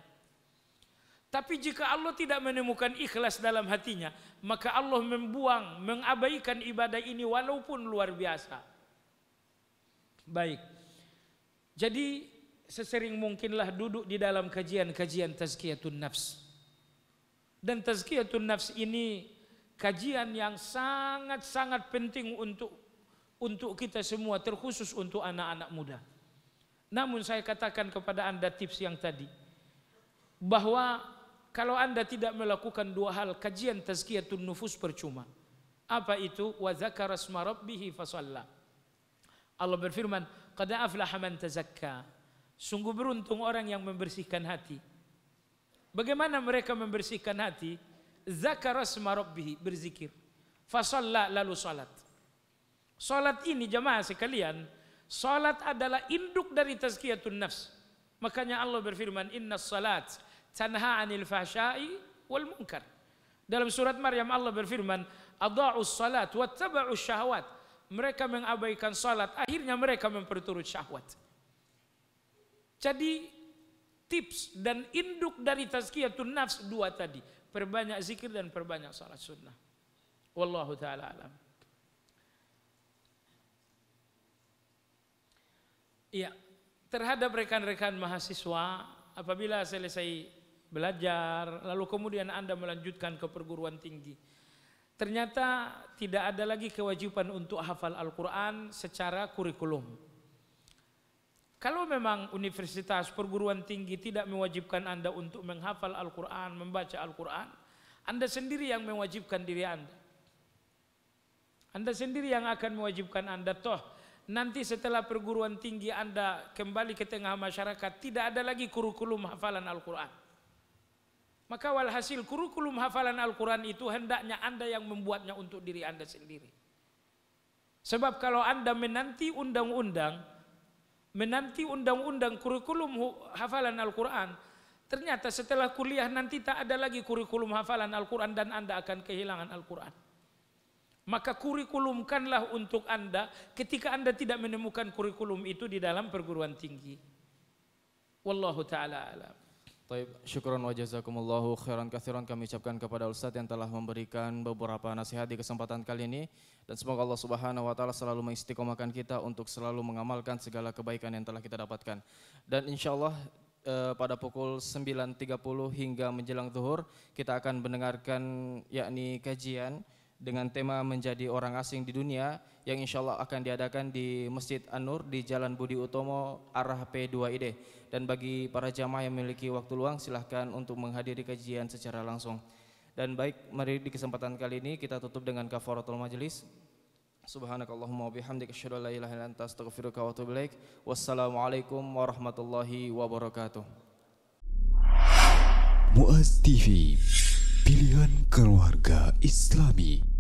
Tapi jika Allah tidak menemukan ikhlas dalam hatinya, maka Allah membuang, mengabaikan ibadah ini walaupun luar biasa. Baik. Jadi sesering mungkinlah duduk di dalam kajian-kajian tazkiyatun nafs. Dan tazkiyatun nafs ini kajian yang sangat-sangat penting untuk untuk kita semua terkhusus untuk anak-anak muda. Namun saya katakan kepada Anda tips yang tadi bahwa kalau Anda tidak melakukan dua hal, kajian tazkiyatun nufus percuma. Apa itu? Wa dzakara asma fasalla. Allah berfirman, "Qad aflaha man tazakka." Sungguh beruntung orang yang membersihkan hati. Bagaimana mereka membersihkan hati? Zakara asma rabbih, berzikir. Fasalla lalu salat. Salat ini jemaah sekalian, salat adalah induk dari tazkiyatun nafs. Makanya Allah berfirman, "Innas salat tanha 'anil fahsya'i wal munkar. Dalam surat Maryam Allah berfirman, "Adha'us salat taba'u syahwat." Mereka mengabaikan salat, akhirnya mereka memperturut syahwat. Jadi tips dan induk dari tazkiyatun nafs dua tadi, perbanyak zikir dan perbanyak salat sunnah. Wallahu taala alam. Iya, terhadap rekan-rekan mahasiswa apabila selesai belajar, lalu kemudian Anda melanjutkan ke perguruan tinggi. Ternyata tidak ada lagi kewajiban untuk hafal Al-Quran secara kurikulum. Kalau memang universitas perguruan tinggi tidak mewajibkan Anda untuk menghafal Al-Quran, membaca Al-Quran, Anda sendiri yang mewajibkan diri Anda. Anda sendiri yang akan mewajibkan Anda, toh nanti setelah perguruan tinggi Anda kembali ke tengah masyarakat, tidak ada lagi kurikulum hafalan Al-Quran. Maka walhasil kurikulum hafalan Al-Quran itu hendaknya Anda yang membuatnya untuk diri Anda sendiri. Sebab kalau Anda menanti undang-undang, menanti undang-undang kurikulum hafalan Al-Quran, ternyata setelah kuliah nanti tak ada lagi kurikulum hafalan Al-Quran dan Anda akan kehilangan Al-Quran. Maka kurikulumkanlah untuk Anda ketika Anda tidak menemukan kurikulum itu di dalam perguruan tinggi. Wallahu ta'ala alam. Taib, syukuran wa jazakumullahu khairan kathiran kami ucapkan kepada Ustadz yang telah memberikan beberapa nasihat di kesempatan kali ini dan semoga Allah Subhanahu wa taala selalu mengistiqomahkan kita untuk selalu mengamalkan segala kebaikan yang telah kita dapatkan. Dan insya Allah eh, pada pukul 9.30 hingga menjelang zuhur kita akan mendengarkan yakni kajian dengan tema menjadi orang asing di dunia yang insya Allah akan diadakan di Masjid An-Nur di Jalan Budi Utomo arah P2ID dan bagi para jamaah yang memiliki waktu luang silahkan untuk menghadiri kajian secara langsung dan baik mari di kesempatan kali ini kita tutup dengan kafaratul majelis Subhanakallahumma bihamdika asyhadu an la ilaha illa anta astaghfiruka wa atubu ilaik. Wassalamualaikum warahmatullahi wabarakatuh. Muaz TV, pilihan keluarga Islami.